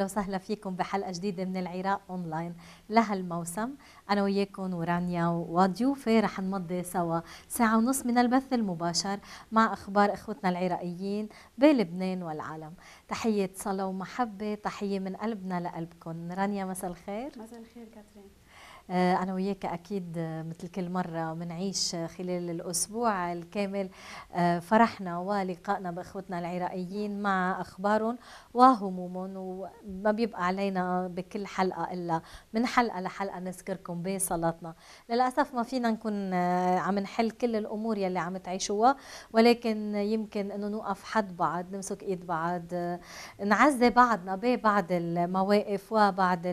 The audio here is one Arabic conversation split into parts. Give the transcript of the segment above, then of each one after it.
اهلا وسهلا فيكم بحلقه جديده من العراق اونلاين لهالموسم انا وياكم ورانيا وضيوفي رح نمضي سوا ساعه ونص من البث المباشر مع اخبار اخوتنا العراقيين بلبنان والعالم تحيه صلاه ومحبه تحيه من قلبنا لقلبكم رانيا مساء الخير مساء الخير كاترين آه، أنا وياك أكيد آه، مثل كل مرة بنعيش آه، خلال الأسبوع الكامل فرحنا ولقائنا بإخوتنا العراقيين مع أخبارهم وهمومهم وما بيبقى علينا بكل حلقة إلا من حلقة لحلقة نذكركم بصلاتنا للأسف ما فينا نكون عم نحل كل الأمور يلي عم تعيشوها ولكن يمكن أنه نوقف حد بعض نمسك إيد بعض نعزي بعضنا ببعض المواقف وبعض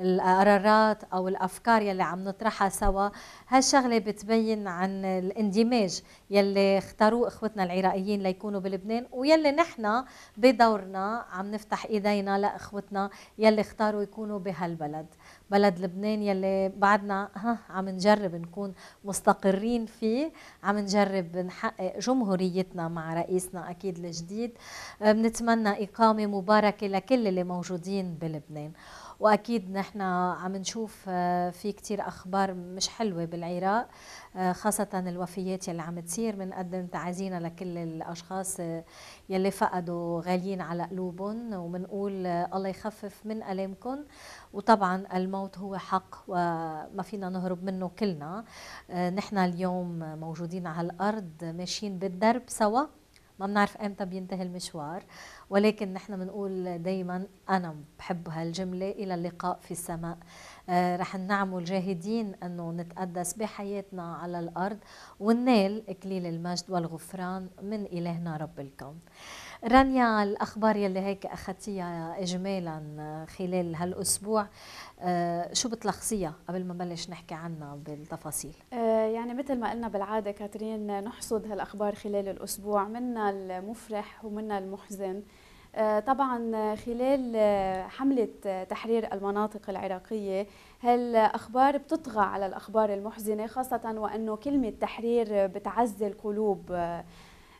القرارات او الافكار يلي عم نطرحها سوا هالشغله بتبين عن الاندماج يلي اختاروه اخوتنا العراقيين ليكونوا بلبنان ويلي نحن بدورنا عم نفتح ايدينا لاخوتنا يلي اختاروا يكونوا بهالبلد بلد لبنان يلي بعدنا ها عم نجرب نكون مستقرين فيه عم نجرب نحقق جمهوريتنا مع رئيسنا اكيد الجديد بنتمنى اقامه مباركه لكل اللي موجودين بلبنان واكيد نحن عم نشوف آه، في كثير اخبار مش حلوه بالعراق آه، خاصه الوفيات يلي عم تصير بنقدم تعازينا لكل الاشخاص آه، يلي فقدوا غاليين على قلوبهم وبنقول الله يخفف من الامكم وطبعا الموت هو حق وما فينا نهرب منه كلنا نحن اليوم موجودين على الارض ماشيين بالدرب سوا ما بنعرف امتى بينتهي المشوار ولكن نحن بنقول دايما أنا بحب هالجملة إلى اللقاء في السماء آه، رح نعمل جاهدين أنه نتقدس بحياتنا على الأرض وننال إكليل المجد والغفران من إلهنا رب الكون رانيا الاخبار يلي هيك اخذتيها اجمالا خلال هالاسبوع آه، شو بتلخصيها قبل ما نبلش نحكي عنها بالتفاصيل آه، يعني مثل ما قلنا بالعاده كاترين نحصد هالاخبار خلال الاسبوع منا المفرح ومنا المحزن آه، طبعا خلال حملة تحرير المناطق العراقية هالأخبار بتطغى على الأخبار المحزنة خاصة وأنه كلمة تحرير بتعزي القلوب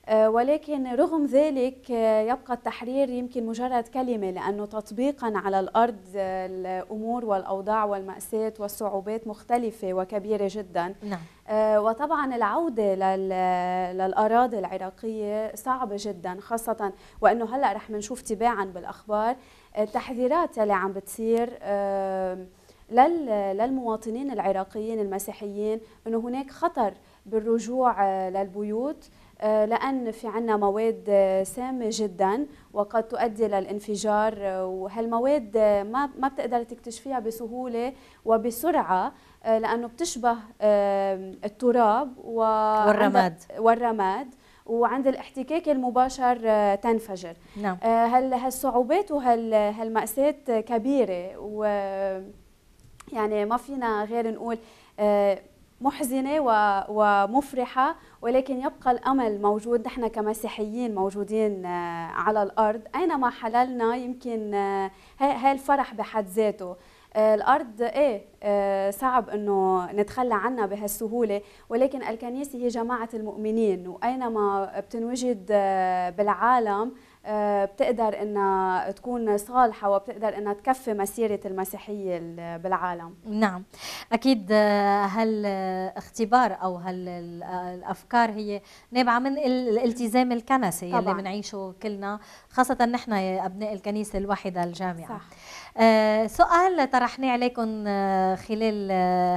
آه، ولكن رغم ذلك آه، يبقى التحرير يمكن مجرد كلمة لأنه تطبيقا على الأرض آه، الأمور والأوضاع والمأساة والصعوبات مختلفة وكبيرة جدا نعم. وطبعا العودة للأراضي العراقية صعبة جدا خاصة وأنه هلأ رح نشوف تباعا بالأخبار التحذيرات اللي عم بتصير للمواطنين العراقيين المسيحيين أنه هناك خطر بالرجوع للبيوت آه، لأن في عنا مواد آه، سامة جدا وقد تؤدي للانفجار آه، وهالمواد ما ما بتقدر تكتشفيها بسهولة وبسرعة لأنه بتشبه التراب والرماد والرماد وعند الاحتكاك المباشر تنفجر نعم. هل هالصعوبات وهالمأساة كبيرة و يعني ما فينا غير نقول محزنة ومفرحة ولكن يبقى الأمل موجود نحن كمسيحيين موجودين آه، على الأرض أينما حللنا يمكن هاي آه، الفرح بحد ذاته آه، الارض ايه صعب انه نتخلى عنها بهالسهوله ولكن الكنيسه هي جماعه المؤمنين واينما بتنوجد بالعالم آه، بتقدر انها تكون صالحه وبتقدر انها تكفي مسيره المسيحيه بالعالم نعم اكيد آه، هالاختبار او هالافكار هي نابعه من الالتزام الكنسي طبعاً. اللي بنعيشه كلنا خاصه نحن ابناء الكنيسه الواحده الجامعه صح. آه، سؤال طرحناه عليكم خلال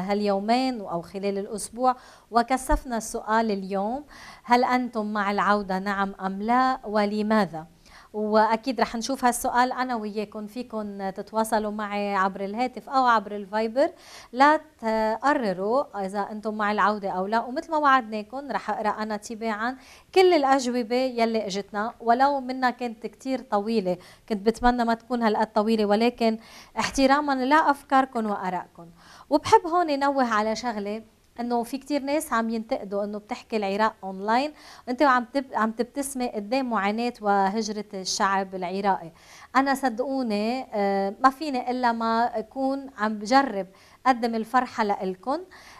هاليومين او خلال الاسبوع وكثفنا السؤال اليوم هل انتم مع العوده نعم ام لا ولماذا واكيد رح نشوف هالسؤال انا وياكم فيكم تتواصلوا معي عبر الهاتف او عبر الفايبر لا تقرروا اذا انتم مع العوده او لا ومثل ما وعدناكم رح اقرا انا تباعا كل الاجوبه يلي اجتنا ولو منها كانت كثير طويله كنت بتمنى ما تكون هالقد طويله ولكن احتراما لافكاركم وارائكم وبحب هون نوه على شغله انه في كثير ناس عم ينتقدوا انه بتحكي العراق اونلاين انت عم عم تبتسمي قدام معاناه وهجره الشعب العراقي انا صدقوني آه، ما فيني الا ما اكون عم بجرب قدم الفرحه لكم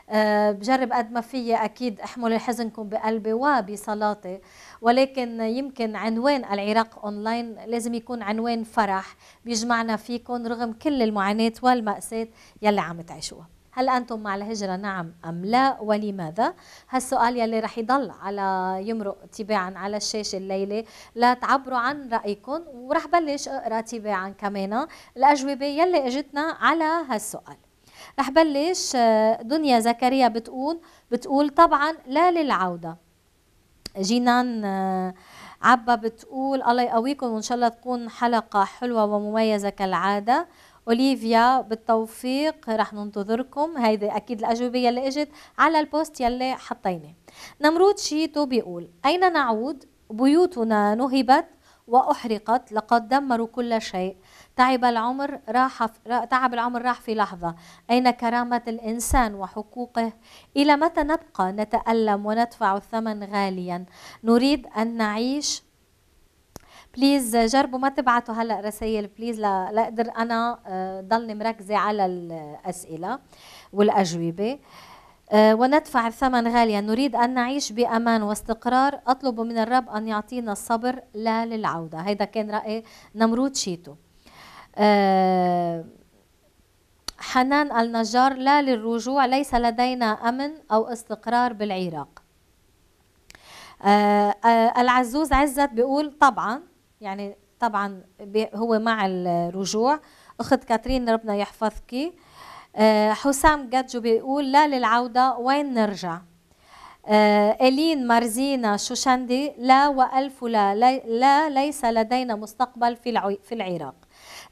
آه، بجرب قد ما فيي اكيد احمل حزنكم بقلبي وبصلاتي ولكن يمكن عنوان العراق اونلاين لازم يكون عنوان فرح بيجمعنا فيكم رغم كل المعاناه والمأساة يلي عم تعيشوها هل أنتم مع الهجرة نعم أم لا ولماذا هالسؤال يلي رح يضل على يمرق تباعا على الشاشة الليلة لا تعبروا عن رأيكم ورح بلش أقرأ تباعا كمان الأجوبة يلي اجتنا على هالسؤال رح بلش آه، دنيا زكريا بتقول بتقول طبعا لا للعودة جينان آه، عبا بتقول الله يقويكم وان شاء الله تكون حلقة حلوة ومميزة كالعادة اوليفيا بالتوفيق رح ننتظركم هيدي اكيد الاجوبه يلي اجت على البوست يلي حطيناه نمرود شيتو بيقول اين نعود بيوتنا نهبت واحرقت لقد دمروا كل شيء تعب العمر راح تعب العمر راح في لحظة أين كرامة الإنسان وحقوقه إلى متى نبقى نتألم وندفع الثمن غاليا نريد أن نعيش بليز آه، جربوا ما تبعتوا هلا رسائل بليز لاقدر انا آه، ضلني مركزه على الاسئله والاجوبه آه، وندفع الثمن غاليا نريد أن نعيش بأمان واستقرار أطلب من الرب أن يعطينا الصبر لا للعودة هذا كان رأي نمرود شيتو حنان النجار لا للرجوع ليس لدينا أمن أو استقرار بالعراق العزوز عزت بيقول طبعا يعني طبعا هو مع الرجوع اخت كاترين ربنا يحفظك آه، حسام جادجو بيقول لا للعوده وين نرجع آه، الين مارزينا شوشاندي لا والف لا لا ليس لدينا مستقبل في في العراق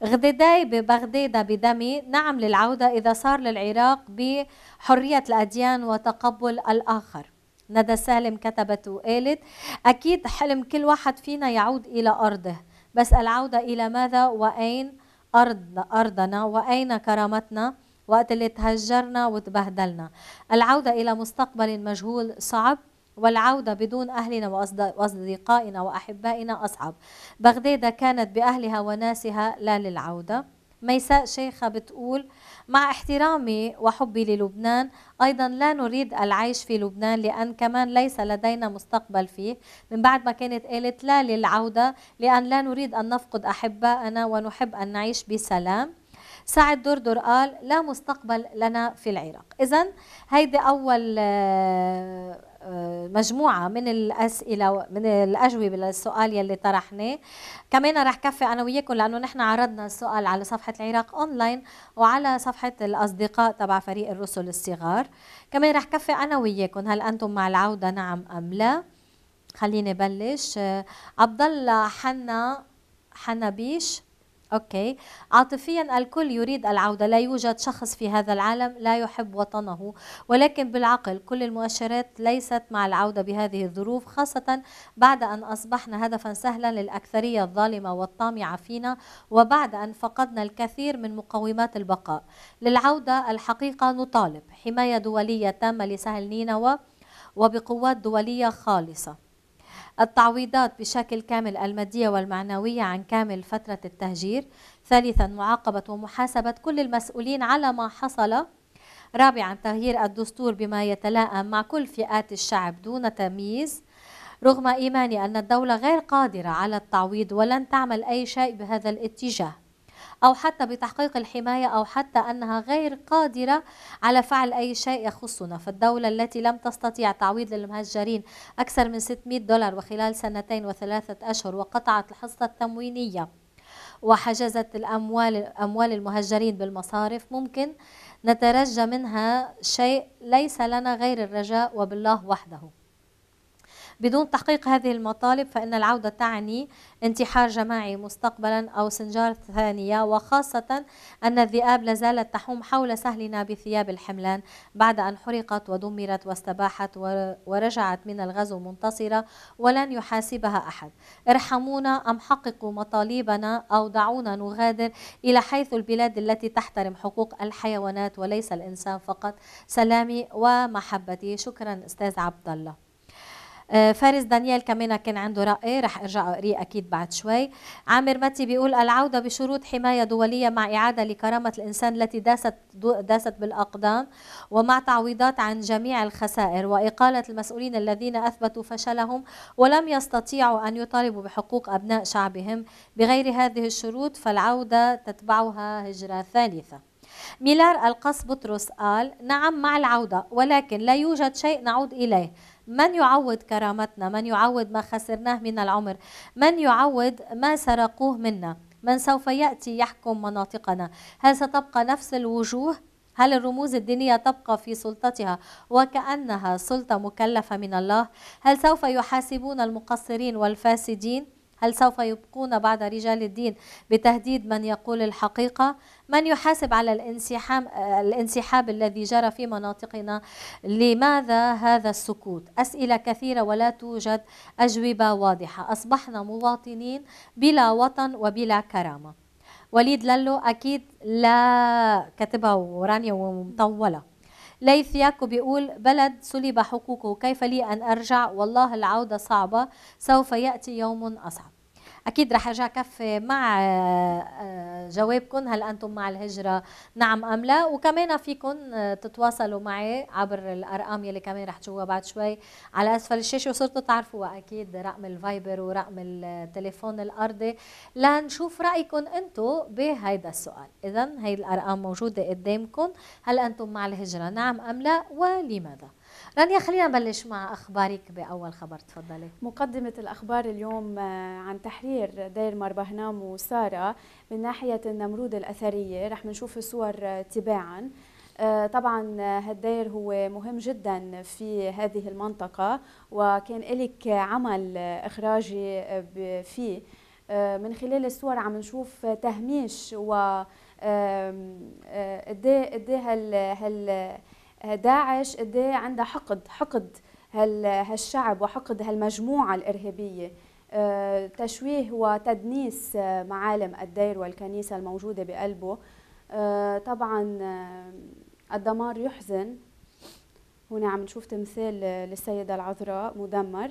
غديداي ببغداد بدمي نعم للعودة إذا صار للعراق بحرية الأديان وتقبل الآخر ندى سالم كتبت وقالت أكيد حلم كل واحد فينا يعود إلى أرضه بس العودة إلى ماذا وأين أرض أرضنا وأين كرامتنا وقت اللي تهجرنا وتبهدلنا العودة إلى مستقبل مجهول صعب والعودة بدون أهلنا وأصدقائنا وأحبائنا أصعب بغدادة كانت بأهلها وناسها لا للعودة ميساء شيخة بتقول مع احترامي وحبي للبنان أيضا لا نريد العيش في لبنان لأن كمان ليس لدينا مستقبل فيه من بعد ما كانت قالت لا للعودة لأن لا نريد أن نفقد أحباءنا ونحب أن نعيش بسلام سعد دردر قال لا مستقبل لنا في العراق إذا هيدي أول آه، مجموعة من الأسئلة من الأجوبة للسؤال يلي طرحناه كمان رح كفي أنا وياكم لأنه نحن عرضنا السؤال على صفحة العراق أونلاين وعلى صفحة الأصدقاء تبع فريق الرسل الصغار كمان رح كفي أنا وياكم هل أنتم مع العودة نعم أم لا خليني بلش عبد الله حنا حنا بيش اوكي عاطفيا الكل يريد العوده لا يوجد شخص في هذا العالم لا يحب وطنه ولكن بالعقل كل المؤشرات ليست مع العوده بهذه الظروف خاصه بعد ان اصبحنا هدفا سهلا للاكثريه الظالمه والطامعه فينا وبعد ان فقدنا الكثير من مقومات البقاء للعوده الحقيقه نطالب حمايه دوليه تامه لسهل نينوى وبقوات دوليه خالصه التعويضات بشكل كامل المادية والمعنوية عن كامل فترة التهجير ثالثا معاقبة ومحاسبة كل المسؤولين على ما حصل رابعا تغيير الدستور بما يتلائم مع كل فئات الشعب دون تمييز رغم إيماني أن الدولة غير قادرة على التعويض ولن تعمل أي شيء بهذا الاتجاه أو حتى بتحقيق الحماية أو حتى أنها غير قادرة على فعل أي شيء يخصنا فالدولة التي لم تستطيع تعويض للمهجرين أكثر من 600 دولار وخلال سنتين وثلاثة أشهر وقطعت الحصة التموينية وحجزت الأموال أموال المهجرين بالمصارف ممكن نترجى منها شيء ليس لنا غير الرجاء وبالله وحده بدون تحقيق هذه المطالب فإن العودة تعني انتحار جماعي مستقبلا أو سنجار ثانية وخاصة أن الذئاب لازالت تحوم حول سهلنا بثياب الحملان بعد أن حرقت ودمرت واستباحت ورجعت من الغزو منتصرة ولن يحاسبها أحد ارحمونا أم حققوا مطالبنا أو دعونا نغادر إلى حيث البلاد التي تحترم حقوق الحيوانات وليس الإنسان فقط سلامي ومحبتي شكرا أستاذ عبد الله آه، فارس دانيال كمان كان عنده رأي رح ارجع اقريه اكيد بعد شوي عامر متي بيقول العودة بشروط حماية دولية مع إعادة لكرامة الإنسان التي داست, داست بالأقدام ومع تعويضات عن جميع الخسائر وإقالة المسؤولين الذين أثبتوا فشلهم ولم يستطيعوا أن يطالبوا بحقوق أبناء شعبهم بغير هذه الشروط فالعودة تتبعها هجرة ثالثة ميلار القص بطرس قال نعم مع العودة ولكن لا يوجد شيء نعود إليه من يعوض كرامتنا من يعوض ما خسرناه من العمر من يعوض ما سرقوه منا من سوف يأتي يحكم مناطقنا هل ستبقى نفس الوجوه هل الرموز الدينية تبقى في سلطتها وكأنها سلطة مكلفة من الله؟ هل سوف يحاسبون المقصرين والفاسدين؟ هل سوف يبقون بعض رجال الدين بتهديد من يقول الحقيقة؟ من يحاسب على الانسحاب, الانسحاب الذي جرى في مناطقنا؟ لماذا هذا السكوت؟ أسئلة كثيرة ولا توجد أجوبة واضحة أصبحنا مواطنين بلا وطن وبلا كرامة وليد للو أكيد لا كتبها ورانيا ومطولة ليث ياكو بيقول بلد سلب حقوقه كيف لي أن أرجع والله العودة صعبة سوف يأتي يوم أصعب اكيد رح ارجع كفي مع آه، آه، جوابكم هل انتم مع الهجره نعم ام لا وكمان فيكم آه، تتواصلوا معي عبر الارقام يلي كمان رح تشوفوها بعد شوي على اسفل الشاشه وصرتوا تعرفوها اكيد رقم الفايبر ورقم التليفون الارضي لنشوف رايكم انتم بهيدا السؤال اذا هي الارقام موجوده قدامكم هل انتم مع الهجره نعم ام لا ولماذا رانيا خلينا نبلش مع اخبارك باول خبر تفضلي مقدمه الاخبار اليوم آه، عن تحرير دير مربهنام وساره من ناحيه النمرود الاثريه رح نشوف الصور آه، تباعا آه، طبعا هالدير هو مهم جدا في هذه المنطقه وكان لك عمل اخراجي فيه من خلال الصور عم نشوف تهميش و قد ايه هال هال آه، داعش قد إيه عندها حقد حقد هالشعب وحقد هالمجموعة الإرهابية آه، تشويه وتدنيس آه، معالم الدير والكنيسة الموجودة بقلبه طبعا الدمار يحزن هنا عم نشوف تمثال للسيدة العذراء مدمر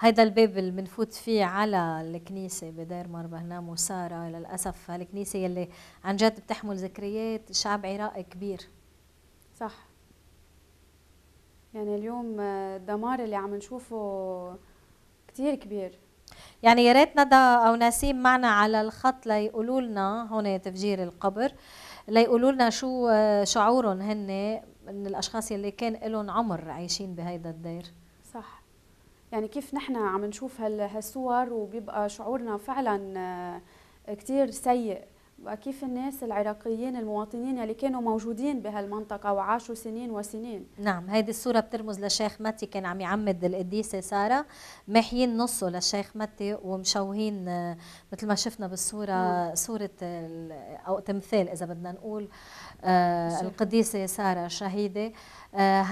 هيدا الباب اللي بنفوت فيه على الكنيسة بدير مربهنام وسارة للأسف هالكنيسة يلي عن جد بتحمل ذكريات شعب عراقي كبير صح يعني اليوم الدمار آه، اللي عم نشوفه كثير كبير يعني يا ريت ندى او نسيم معنا على الخط ليقولوا لنا هون تفجير القبر ليقولوا لنا شو آه، شعورهم هن من الاشخاص اللي كان لهم عمر عايشين بهيدا الدير صح يعني كيف نحن عم نشوف هالصور وبيبقى شعورنا فعلا آه، كثير سيء وكيف الناس العراقيين المواطنين اللي كانوا موجودين بهالمنطقة وعاشوا سنين وسنين نعم هذه الصورة بترمز لشيخ متي كان عم يعمد القديسة سارة محيين نصه للشيخ متي ومشوهين آه، مثل ما شفنا بالصورة نعم. صورة أو تمثال إذا بدنا نقول آه، القديسة سارة شهيدة آه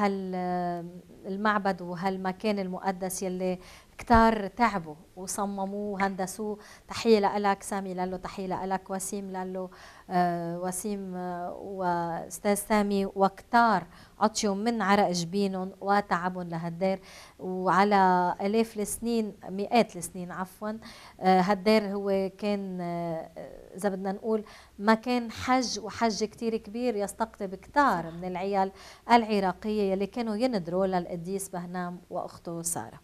هالمعبد آه، وهالمكان المقدس يلي كتار تعبوا وصمموه وهندسوه تحية لك سامي لالو تحية لك وسيم لالو آه وسيم آه واستاذ سامي وكتار عطيوا من عرق جبينهم وتعبهم لهالدير وعلى الاف السنين مئات السنين عفوا آه هالدير هو كان آه، اذا بدنا نقول مكان حج وحج كتير كبير يستقطب كتار من العيال العراقيه يلي كانوا ينذروا للقديس بهنام واخته ساره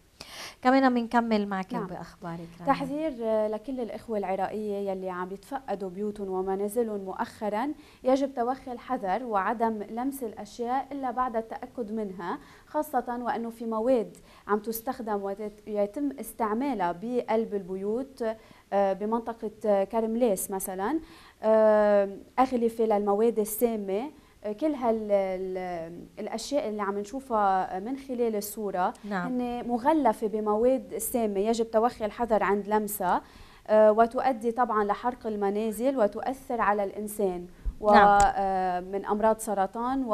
كمان بنكمل معك نعم. باخبارك تحذير آه، لكل الاخوه العراقيه يلي عم يتفقدوا بيوتهم ومنازلهم مؤخرا يجب توخي الحذر وعدم لمس الاشياء الا بعد التاكد منها خاصه وانه في مواد عم تستخدم ويتم استعمالها بقلب البيوت آه، بمنطقه كرمليس مثلا آه، اغلفه للمواد السامه كل هالاشياء اللي عم نشوفها من خلال الصوره نعم. هن مغلفه بمواد سامه يجب توخي الحذر عند لمسها آه، وتؤدي طبعا لحرق المنازل وتؤثر على الانسان ومن نعم. آه، امراض سرطان و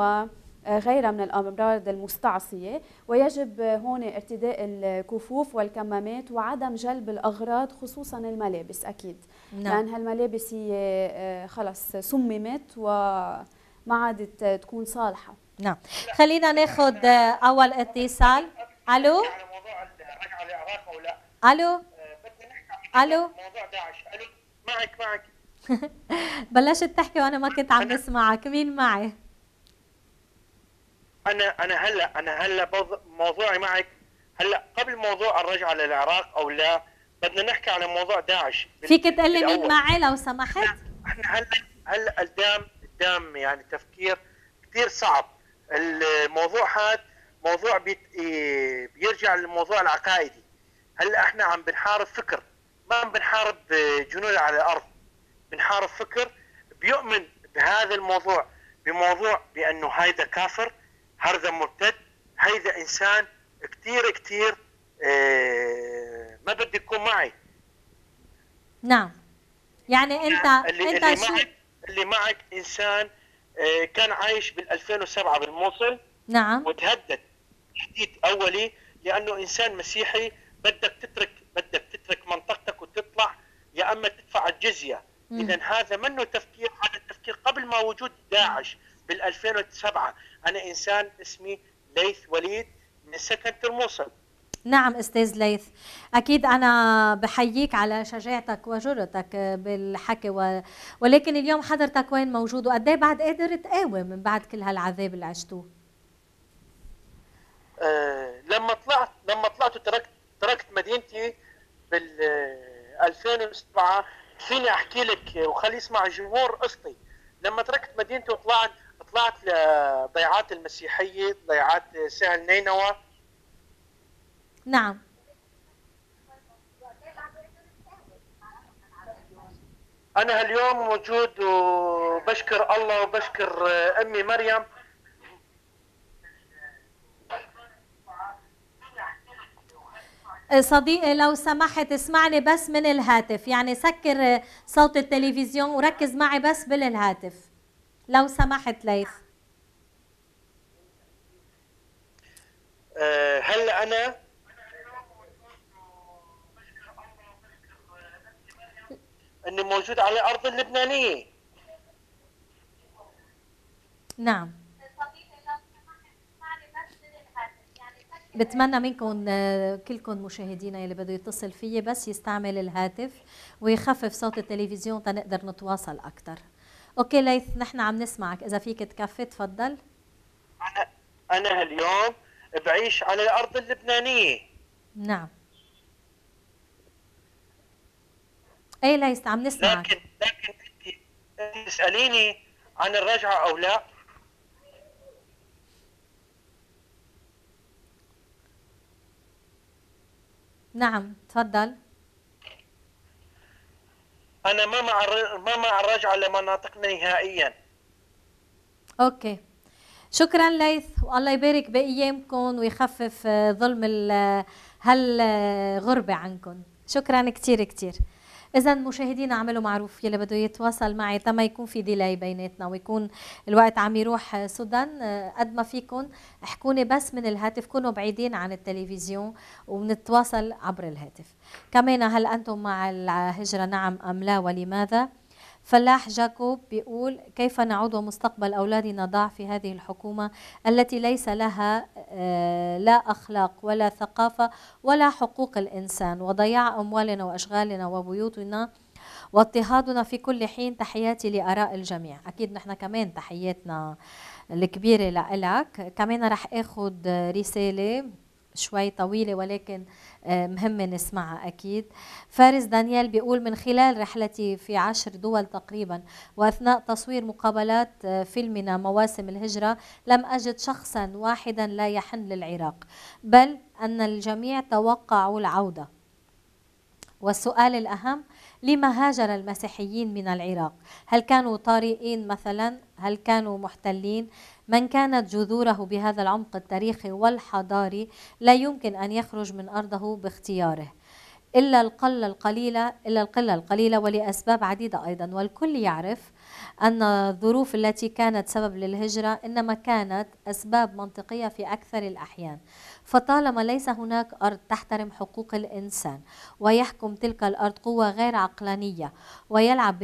آه، غيرها من الامراض المستعصيه ويجب هون ارتداء الكفوف والكمامات وعدم جلب الاغراض خصوصا الملابس اكيد نعم. لان هالملابس هي خلص صممت و ما عادت تكون صالحه نعم خلينا ناخذ آه، اول اتصال الو يعني الو آه، الو معك معك بلشت تحكي وانا ما كنت عم بسمعك مين معي انا انا هلا انا هلا موضوعي معك هلا قبل موضوع الرجعه للعراق او لا بدنا نحكي على موضوع داعش فيك تقول لي مين معي لو سمحت نعم. احنا هلا هلا قدام قدام يعني تفكير كثير صعب الموضوع هذا موضوع إيه، بيرجع للموضوع العقائدي هلا احنا عم بنحارب فكر ما عم بنحارب آه، جنود على الارض بنحارب فكر بيؤمن بهذا الموضوع بموضوع بانه هيدا كافر هذا مرتد هيدا انسان كثير كثير اه ما بدي يكون معي نعم يعني انت اللي انت اللي شو اللي معك انسان آه، كان عايش بال 2007 بالموصل نعم وتهدد تهديد اولي لانه انسان مسيحي بدك تترك بدك تترك منطقتك وتطلع يا اما تدفع الجزيه اذا هذا منه تفكير هذا التفكير قبل ما وجود داعش بال 2007 انا انسان اسمي ليث وليد من سكنه الموصل نعم استاذ ليث اكيد انا بحييك على شجاعتك وجرتك بالحكي و... ولكن اليوم حضرتك وين موجود وقد إيه بعد قادر تقاوم من بعد كل هالعذاب اللي عشتوه أه لما طلعت لما طلعت وتركت تركت مدينتي بال 2007 آه، فيني احكي لك وخلي يسمع الجمهور قصتي لما تركت مدينتي وطلعت طلعت لضيعات المسيحيه ضيعات سهل نينوى نعم أنا اليوم موجود وبشكر الله وبشكر أمي مريم صديقي لو سمحت اسمعني بس من الهاتف يعني سكر صوت التلفزيون وركز معي بس بالهاتف لو سمحت ليث أه، هلا أنا انه موجود على الارض اللبنانيه نعم بتمنى منكم آه، كلكم مشاهدينا يلي بده يتصل فيي بس يستعمل الهاتف ويخفف صوت التلفزيون تنقدر نتواصل اكثر اوكي ليث نحن عم نسمعك اذا فيك تكفي تفضل انا انا هاليوم بعيش على الارض اللبنانيه نعم اي لا عم نسمع لكن لكن انت تساليني عن الرجعه او لا نعم تفضل انا ما مع ما مع الرجعه لمناطقنا نهائيا اوكي شكرا ليث والله يبارك بايامكم ويخفف آه، ظلم هالغربه عنكم شكرا كثير كثير اذا مشاهدينا عملوا معروف يلي بده يتواصل معي تما يكون في ديلاي بيناتنا ويكون الوقت عم يروح سدى قد ما فيكم احكوني بس من الهاتف كونوا بعيدين عن التلفزيون ونتواصل عبر الهاتف كمان هل انتم مع الهجره نعم ام لا ولماذا فلاح جاكوب بيقول كيف نعود ومستقبل أولادنا ضاع في هذه الحكومة التي ليس لها آه، لا أخلاق ولا ثقافة ولا حقوق الإنسان وضياع أموالنا وأشغالنا وبيوتنا واضطهادنا في كل حين تحياتي لآراء الجميع أكيد نحن كمان تحياتنا الكبيرة لإلك كمان رح أخذ رسالة شوي طويلة ولكن آه، مهمة نسمعها أكيد فارس دانيال بيقول من خلال رحلتي في عشر دول تقريبا وأثناء تصوير مقابلات آه، فيلمنا مواسم الهجرة لم أجد شخصا واحدا لا يحن للعراق بل أن الجميع توقعوا العودة والسؤال الأهم لما هاجر المسيحيين من العراق؟ هل كانوا طارئين مثلا؟ هل كانوا محتلين؟ من كانت جذوره بهذا العمق التاريخي والحضاري لا يمكن أن يخرج من أرضه باختياره إلا القلة القليلة إلا القلة القليلة ولأسباب عديدة أيضا والكل يعرف أن الظروف التي كانت سبب للهجرة إنما كانت أسباب منطقية في أكثر الأحيان فطالما ليس هناك أرض تحترم حقوق الإنسان ويحكم تلك الأرض قوة غير عقلانية ويلعب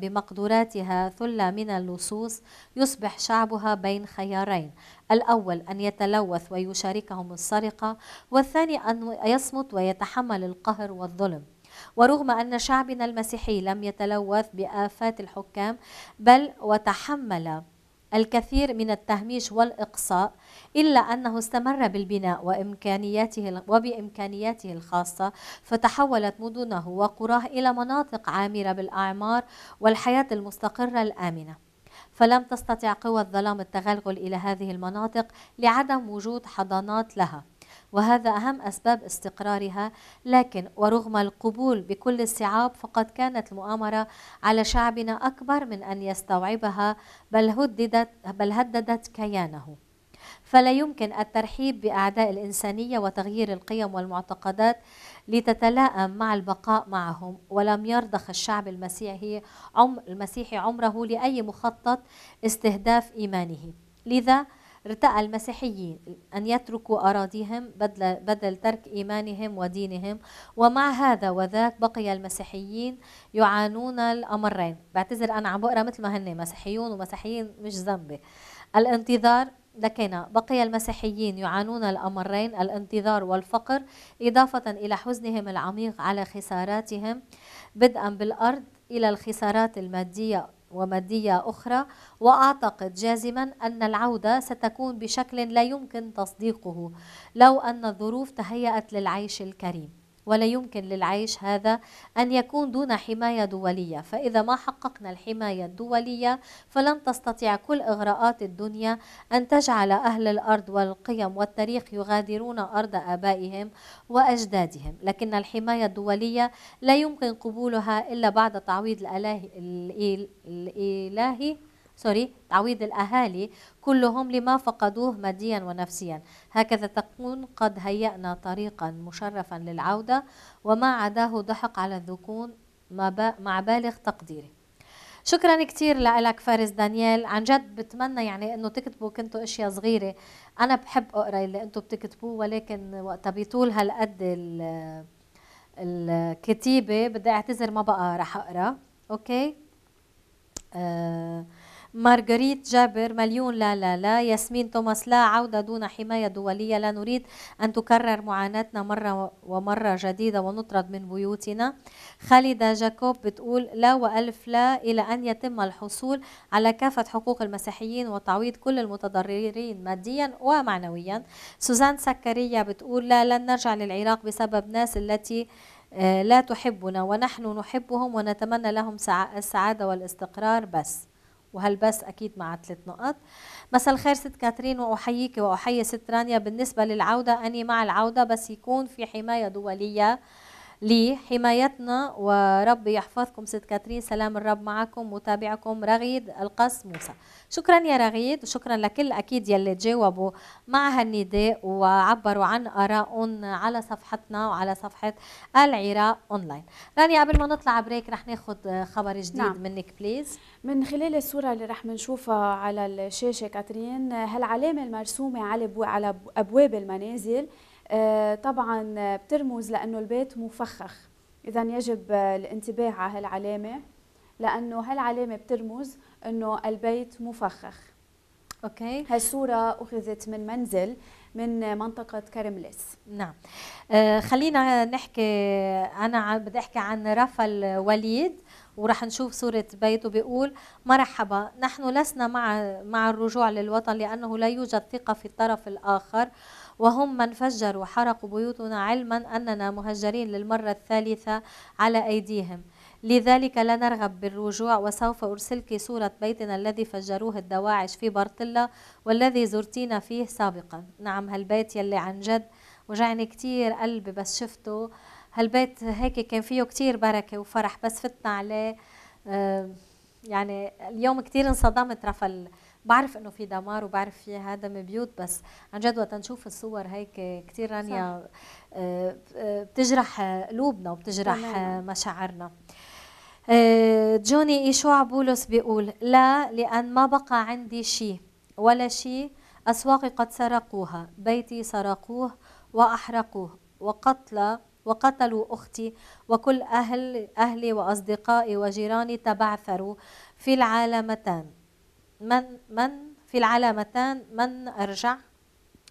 بمقدوراتها ثلة من اللصوص يصبح شعبها بين خيارين الأول أن يتلوث ويشاركهم السرقة والثاني أن يصمت ويتحمل القهر والظلم ورغم أن شعبنا المسيحي لم يتلوث بآفات الحكام بل وتحمل الكثير من التهميش والإقصاء إلا أنه استمر بالبناء وإمكانياته وبإمكانياته الخاصة فتحولت مدنه وقراه إلى مناطق عامرة بالأعمار والحياة المستقرة الآمنة فلم تستطع قوى الظلام التغلغل إلى هذه المناطق لعدم وجود حضانات لها وهذا أهم أسباب استقرارها لكن ورغم القبول بكل الصعاب فقد كانت المؤامرة على شعبنا أكبر من أن يستوعبها بل, هددت بل هددت كيانه فلا يمكن الترحيب بأعداء الإنسانية وتغيير القيم والمعتقدات لتتلائم مع البقاء معهم ولم يرضخ الشعب المسيحي عم المسيحي عمره لأي مخطط استهداف إيمانه لذا ارتأى المسيحيين أن يتركوا أراضيهم بدل, بدل ترك إيمانهم ودينهم ومع هذا وذاك بقي المسيحيين يعانون الأمرين بعتذر أنا عم بقرأ مثل ما هن مسيحيون ومسيحيين مش ذنبي الانتظار لكن بقي المسيحيين يعانون الأمرين الانتظار والفقر إضافة إلى حزنهم العميق على خساراتهم بدءا بالأرض إلى الخسارات المادية ومادية أخرى وأعتقد جازما أن العودة ستكون بشكل لا يمكن تصديقه لو أن الظروف تهيأت للعيش الكريم ولا يمكن للعيش هذا أن يكون دون حماية دولية فإذا ما حققنا الحماية الدولية فلن تستطيع كل إغراءات الدنيا أن تجعل أهل الأرض والقيم والتاريخ يغادرون أرض آبائهم وأجدادهم لكن الحماية الدولية لا يمكن قبولها إلا بعد تعويض الإلهي سوري تعويض الأهالي كلهم لما فقدوه ماديا ونفسيا هكذا تكون قد هيأنا طريقا مشرفا للعودة وما عداه ضحك على الذكون مع بالغ تقديري شكرا كثير لك فارس دانيال عن جد بتمنى يعني انه تكتبوا كنتوا اشياء صغيره انا بحب اقرا اللي انتم بتكتبوه ولكن وقتها بيطول هالقد الكتيبه بدي اعتذر ما بقى رح اقرا اوكي آه مارغريت جابر مليون لا لا لا ياسمين توماس لا عودة دون حماية دولية لا نريد أن تكرر معاناتنا مرة ومرة جديدة ونطرد من بيوتنا خالدة جاكوب بتقول لا وألف لا إلى أن يتم الحصول على كافة حقوق المسيحيين وتعويض كل المتضررين ماديا ومعنويا سوزان سكرية بتقول لا لن نرجع للعراق بسبب ناس التي آه، لا تحبنا ونحن نحبهم ونتمنى لهم السعادة والاستقرار بس وهالبس اكيد مع ثلاث نقط مساء الخير ست كاترين واحييك واحيي ست رانيا بالنسبه للعوده اني مع العوده بس يكون في حمايه دوليه لحمايتنا ورب يحفظكم ست كاترين سلام الرب معكم متابعكم رغيد القص موسى شكرا يا رغيد وشكرا لكل أكيد يلي تجاوبوا مع هالنداء وعبروا عن آرائهم على صفحتنا وعلى صفحة العراق أونلاين رانيا قبل ما نطلع بريك رح ناخذ خبر جديد نعم. منك بليز من خلال الصورة اللي رح منشوفها على الشاشة كاترين هالعلامة المرسومة على أبواب المنازل آه، طبعا بترمز لأنه البيت مفخخ إذا يجب آه، الانتباه على هالعلامة لأنه هالعلامة بترمز أنه البيت مفخخ اوكي هالصوره اخذت من منزل من منطقة كرملس نعم آه خلينا نحكي أنا بدي أحكي عن رفل وليد ورح نشوف صورة بيته بيقول مرحبا نحن لسنا مع مع الرجوع للوطن لأنه لا يوجد ثقة في الطرف الآخر وهم من فجروا وحرقوا بيوتنا علما أننا مهجرين للمرة الثالثة على أيديهم لذلك لا نرغب بالرجوع وسوف أرسلك صورة بيتنا الذي فجروه الدواعش في بارتلا والذي زرتينا فيه سابقا نعم هالبيت يلي عن جد وجعني كتير قلبي بس شفته هالبيت هيك كان فيه كتير بركة وفرح بس فتنا عليه آه، يعني اليوم كتير انصدمت رفل بعرف انه في دمار وبعرف في هدم بيوت بس عن جد وقت نشوف الصور هيك كثير رانيا آه، آه، بتجرح قلوبنا وبتجرح تمام. مشاعرنا آه، جوني ايشوع بولس بيقول لا لأن ما بقى عندي شيء ولا شيء أسواقي قد سرقوها بيتي سرقوه وأحرقوه وقتل وقتلوا أختي وكل أهل أهلي وأصدقائي وجيراني تبعثروا في العالمتان من من في العلامتان من ارجع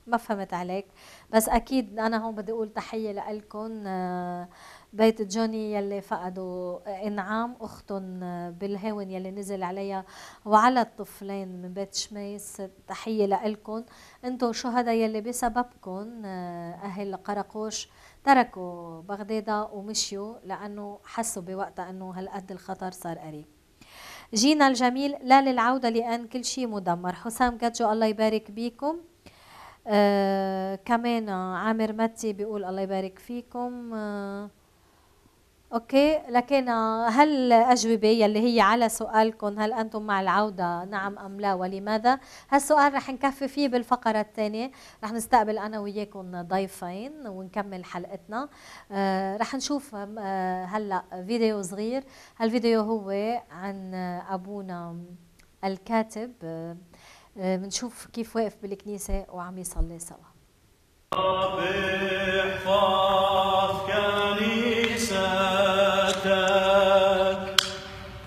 ما فهمت عليك بس اكيد انا هون بدي اقول تحيه لكم آه، بيت جوني يلي فقدوا انعام اختهم آه، بالهون يلي نزل عليها وعلى الطفلين من بيت شميس تحيه لكم انتم شهداء يلي بسببكم آه، اهل قرقوش تركوا بغداد ومشيوا لانه حسوا بوقتها انه هالقد الخطر صار قريب جينا الجميل لا للعودة لأن كل شيء مدمر حسام كاتجو الله يبارك بيكم آه كمان عامر متي بيقول الله يبارك فيكم آه اوكي لكن هالاجوبه آه، يلي هي على سؤالكم هل انتم مع العوده نعم ام لا ولماذا هالسؤال رح نكفي فيه بالفقره الثانيه رح نستقبل انا وياكم ضيفين ونكمل حلقتنا آه، رح نشوف آه، هلا فيديو صغير هالفيديو هو عن ابونا الكاتب بنشوف كيف واقف بالكنيسه وعم يصلي سوا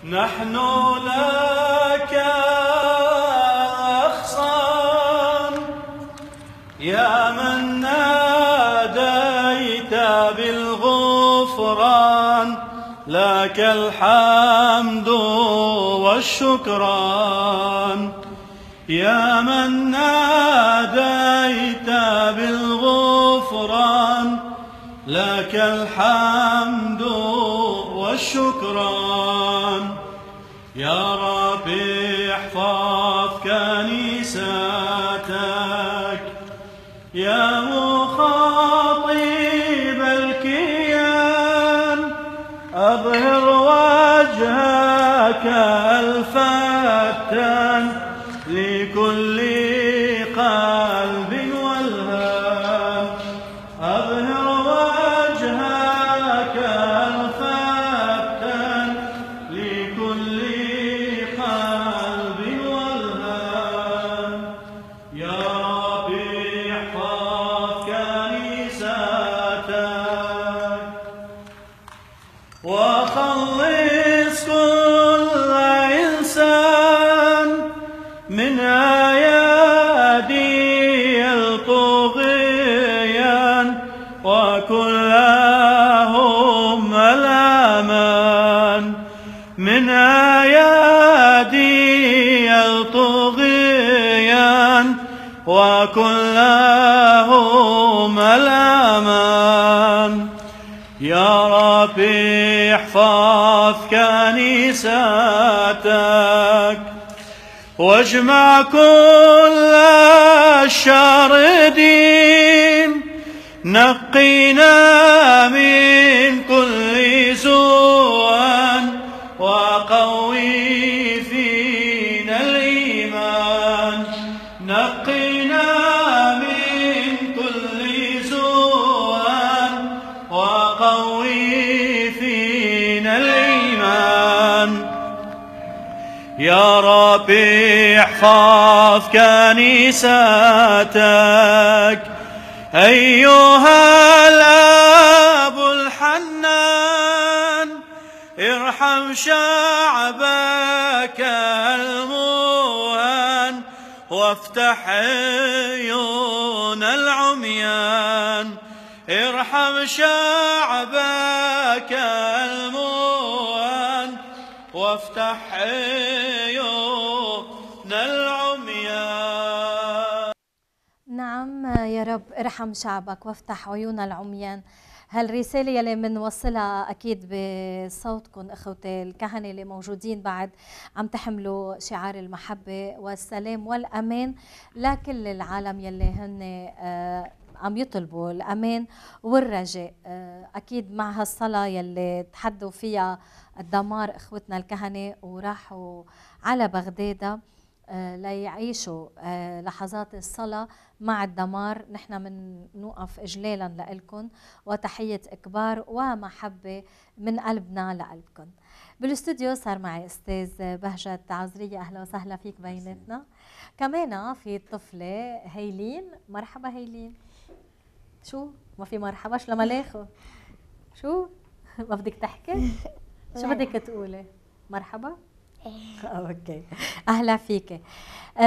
نحن لك أخصام يا من ناديت بالغفران لك الحمد والشكران يا من ناديت بالغفران لك الحمد والشكران يا رب احفظ كنيستك يا مخاطب الكيان أظهر وجهك الفتان احفظ كنيستك واجمع كل الشاردين نقينا من كل زور احفظ كنيستك أيها الأب الحنان ارحم شعبك الموهن وافتح عيون العميان ارحم شعبك الموهن وافتح عيون يا رب ارحم شعبك وافتح عيون العميان هالرسالة يلي بنوصلها أكيد بصوتكم أخوتي الكهنة اللي موجودين بعد عم تحملوا شعار المحبة والسلام والأمان لكل العالم يلي هن آه، عم يطلبوا الأمان والرجاء آه، أكيد مع هالصلاة يلي تحدوا فيها الدمار إخوتنا الكهنة وراحوا على بغداد آه، ليعيشوا لحظات الصلاة مع الدمار نحن بنوقف إجلالا لكم وتحية إكبار ومحبة من قلبنا لقلبكم بالاستوديو صار معي أستاذ بهجة عزرية أهلا وسهلا فيك بيناتنا كمان في طفلة هيلين مرحبا هيلين شو ما في شو لما لاخو شو ما بدك تحكي شو بدك تقولي مرحبا اوكي اهلا فيك آه،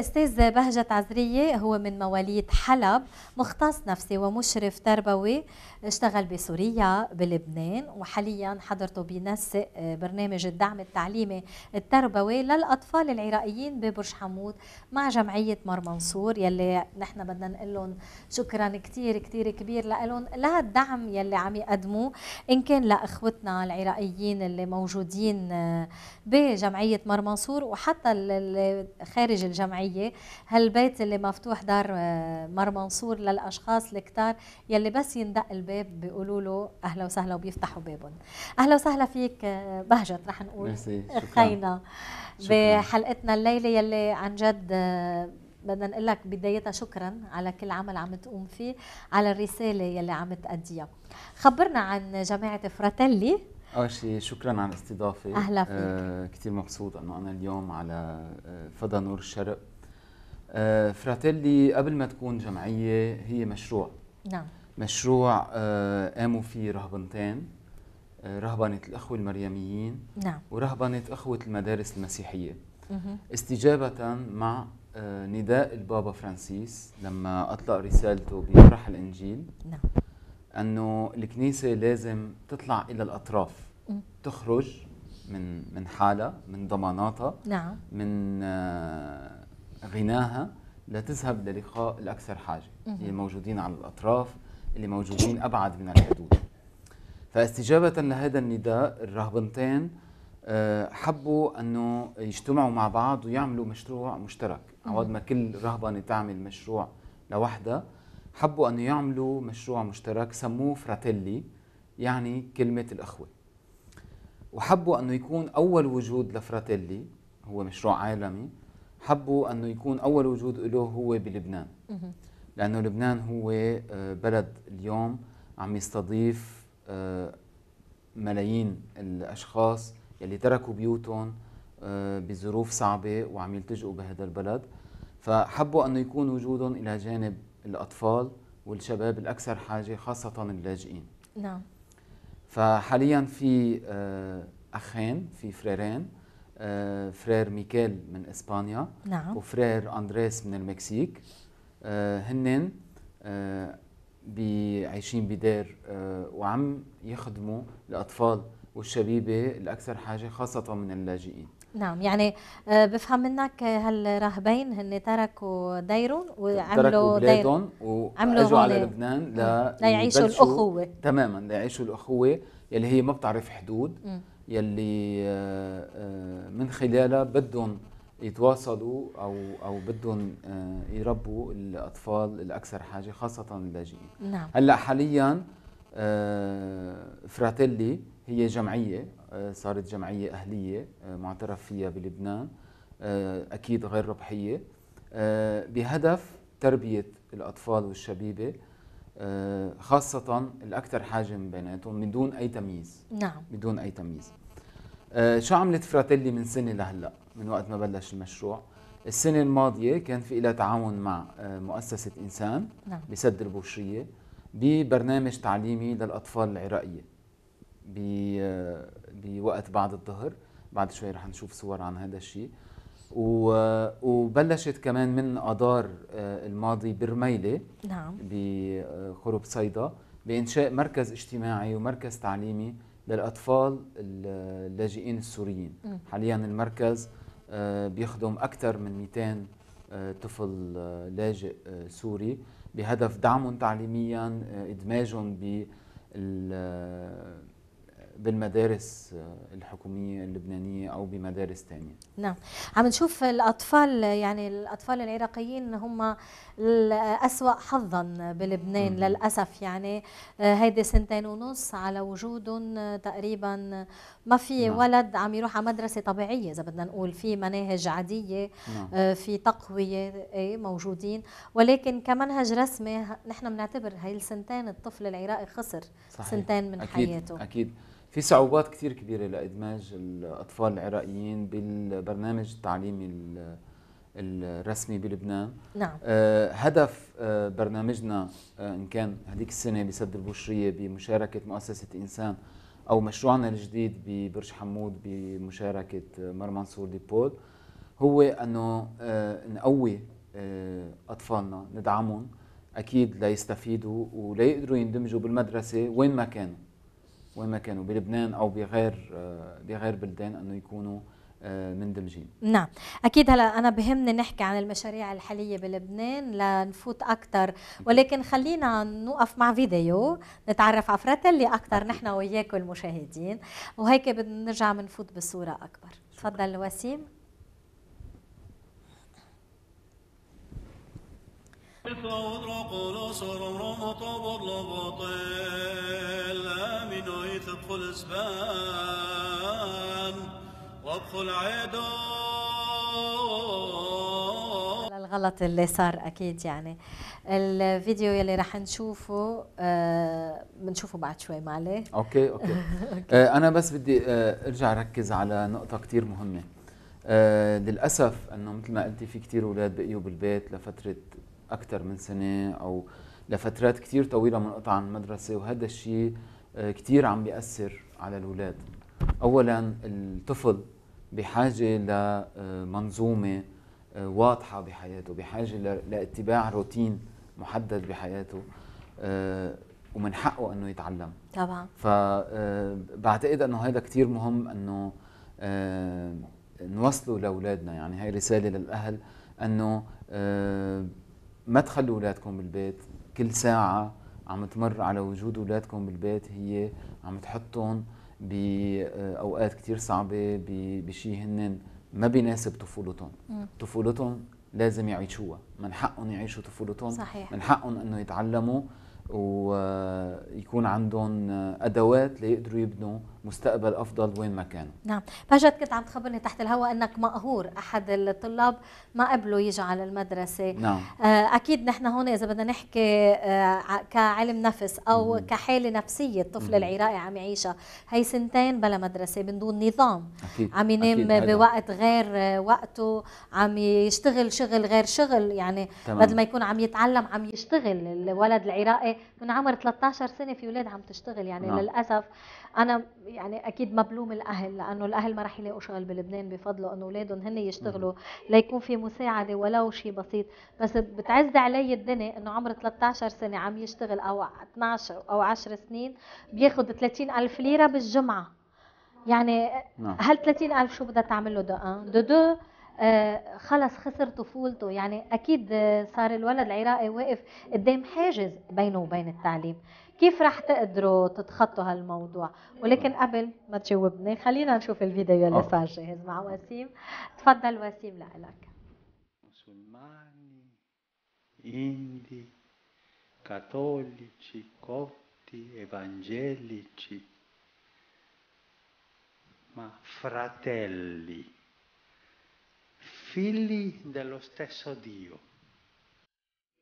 استاذ بهجت عزريه هو من مواليد حلب مختص نفسي ومشرف تربوي اشتغل بسوريا بلبنان وحاليا حضرته بينسق آه، برنامج الدعم التعليمي التربوي للاطفال العراقيين ببرج حمود مع جمعيه مر منصور يلي نحن بدنا نقول لهم شكرا كثير كثير كبير لهم لهالدعم يلي عم يقدموه ان كان لاخوتنا العراقيين اللي موجودين آه، ب جمعية مر منصور وحتى خارج الجمعية هالبيت اللي مفتوح دار آه، مر منصور للأشخاص الكتار يلي بس يندق الباب بيقولوا له أهلا وسهلا وبيفتحوا بابهم أهلا وسهلا فيك آه، بهجت رح نقول خينا بحلقتنا الليلة يلي عن جد آه، بدنا نقول لك بدايتها شكرا على كل عمل عم تقوم فيه على الرسالة يلي عم تأديها خبرنا عن جماعة فراتيلي اول شيء شكرا على الاستضافه اهلا فيك آه كثير مبسوط انه انا اليوم على آه، فضا نور الشرق آه فراتيلي قبل ما تكون جمعيه هي مشروع نعم مشروع آه قاموا فيه رهبنتين آه رهبنه الاخوه المريميين نعم ورهبنه اخوه المدارس المسيحيه مه. استجابه مع آه نداء البابا فرانسيس لما اطلق رسالته بفرح الانجيل نعم انه الكنيسه لازم تطلع الى الاطراف تخرج من من حالها من ضماناتها نعم من آه، غناها لتذهب للقاء الاكثر حاجه اللي موجودين على الاطراف اللي موجودين ابعد من الحدود فاستجابه لهذا النداء الرهبنتين آه، حبوا انه يجتمعوا مع بعض ويعملوا مشروع مشترك عوض ما كل رهبنه تعمل مشروع لوحدها حبوا أن يعملوا مشروع مشترك سموه فراتيلي يعني كلمة الأخوة وحبوا أنه يكون أول وجود لفراتيلي هو مشروع عالمي حبوا أنه يكون أول وجود له هو بلبنان لأنه لبنان هو آه، بلد اليوم عم يستضيف آه، ملايين الأشخاص يلي تركوا بيوتهم آه، بظروف صعبة وعم يلتجئوا بهذا البلد فحبوا أنه يكون وجودهم إلى جانب الأطفال والشباب الأكثر حاجة خاصة اللاجئين نعم فحاليا في آه، أخين في فريرين آه، فرير ميكيل من إسبانيا نعم. وفرير أندريس من المكسيك آه، هن عايشين بدير وعم يخدموا الأطفال والشبيبة الأكثر حاجة خاصة من اللاجئين نعم يعني آه، بفهم منك هالراهبين هن تركوا ديرهم وعملوا بلادهم وعملوا على لبنان نعم. ليعيشوا الاخوه تماما ليعيشوا الاخوه يلي هي ما بتعرف حدود م. يلي آه، آه، من خلالها بدهم يتواصلوا او او بدهم يربوا الاطفال الاكثر حاجه خاصه اللاجئين نعم. هلا حاليا فراتيلي هي جمعيه آه، صارت جمعية أهلية آه، معترف فيها بلبنان آه، أكيد غير ربحية بهدف تربية الأطفال والشبيبة خاصة الأكثر حاجة من بيناتهم من دون أي تمييز نعم بدون أي تمييز شو عملت فراتيلي من سنة لهلأ من وقت ما بلش المشروع السنة الماضية كان في لها تعاون مع مؤسسة إنسان نعم. بسد البوشية ببرنامج تعليمي للأطفال العراقية بوقت بعد الظهر بعد شوي رح نشوف صور عن هذا الشيء وبلشت كمان من أدار آه، الماضي برميله نعم بقرب آه، صيدا بانشاء مركز اجتماعي ومركز تعليمي للاطفال اللاجئين السوريين م. حاليا المركز آه، بيخدم اكثر من 200 طفل لاجئ سوري بهدف دعمهم تعليميا ادماجهم بال بالمدارس آه، الحكومية اللبنانية أو بمدارس تانية نعم عم نشوف الأطفال يعني الأطفال العراقيين هم الأسوأ حظا بلبنان م. للأسف يعني آه، هيدي سنتين ونص على وجودهم تقريبا ما في نعم. ولد عم يروح على مدرسة طبيعية إذا بدنا نقول في مناهج عادية نعم. آه، في تقوية إيه، موجودين ولكن كمنهج رسمي نحن بنعتبر هاي السنتين الطفل العراقي خسر صحيح. سنتين من أكيد. حياته أكيد في صعوبات كثير كبيره لادماج الاطفال العراقيين بالبرنامج التعليمي الرسمي بلبنان نعم آه هدف آه برنامجنا آه ان كان هذيك السنه بسد البشريه بمشاركه مؤسسه انسان او مشروعنا الجديد ببرج حمود بمشاركه آه، مر منصور ديبول هو انه آه نقوي آه اطفالنا ندعمهم اكيد ليستفيدوا وليقدروا يندمجوا بالمدرسه وين ما كانوا ما كانوا بلبنان أو بغير آه، بغير بلدان أنه يكونوا آه، مندمجين نعم أكيد هلا أنا بهمني نحكي عن المشاريع الحالية بلبنان لنفوت أكثر ولكن خلينا نوقف مع فيديو نتعرف على فرتلي أكثر نحن وياكم المشاهدين وهيك بنرجع بنفوت بصورة أكبر تفضل وسيم ويثق الإسبان وابخ العيدان الغلط اللي صار اكيد يعني الفيديو يلي رح نشوفه آه، بنشوفه بعد شوي ما اوكي اوكي, أوكي. آه، انا بس بدي آه، ارجع ركز على نقطه كثير مهمه آه للاسف انه مثل ما قلتي في كثير اولاد بقيوا بالبيت لفتره اكثر من سنه او لفترات كثير طويله منقطع عن المدرسه وهذا الشيء آه، كثير عم بياثر على الاولاد اولا الطفل بحاجه لمنظومه آه، آه، واضحه بحياته بحاجه لاتباع روتين محدد بحياته ومن حقه انه يتعلم طبعا فبعتقد انه هذا كثير مهم انه نوصله لاولادنا يعني هاي رساله للاهل انه ما تخلوا اولادكم بالبيت كل ساعه عم تمر على وجود اولادكم بالبيت هي عم تحطهم باوقات آه، كثير صعبه بشيء هن ما بيناسب طفولتهم طفولتهم لازم يعيشوها من حقهم يعيشوا طفولتهم صحيح. من حقهم انه يتعلموا ويكون آه، عندهم آه، ادوات ليقدروا يبنوا مستقبل افضل وين ما كانوا نعم بهجت كنت عم تخبرني تحت الهواء انك مقهور احد الطلاب ما قبله يجي على المدرسه نعم آه، اكيد نحن هون اذا بدنا نحكي آه، كعلم نفس او مم. كحاله نفسيه الطفل مم. العراقي عم يعيشها هي سنتين بلا مدرسه بدون نظام أكيد. عم ينام أكيد. بوقت غير آه، وقته عم يشتغل شغل غير شغل يعني تمام. بدل ما يكون عم يتعلم عم يشتغل الولد العراقي من عمر 13 سنه في اولاد عم تشتغل يعني نعم. للاسف انا يعني اكيد مبلوم الاهل لانه الاهل ما راح يلاقوا شغل بلبنان بفضلوا انه اولادهم هن يشتغلوا ليكون في مساعده ولو شيء بسيط بس بتعز علي الدنيا انه عمره 13 سنه عم يشتغل او 12 او 10 سنين بياخذ 30 الف ليره بالجمعه يعني نعم. هل 30 الف شو بدها تعمل له دو ان دو دو آه خلص خسر طفولته يعني اكيد صار الولد العراقي واقف قدام حاجز بينه وبين التعليم كيف رح تقدروا تتخطوا هالموضوع ولكن قبل ما تجاوبني خلينا نشوف الفيديو اللي صار جاهز مع وسيم تفضل وسيم لك مسلماني اندي cattolici copti evangelici ma fratelli figli dello stesso Dio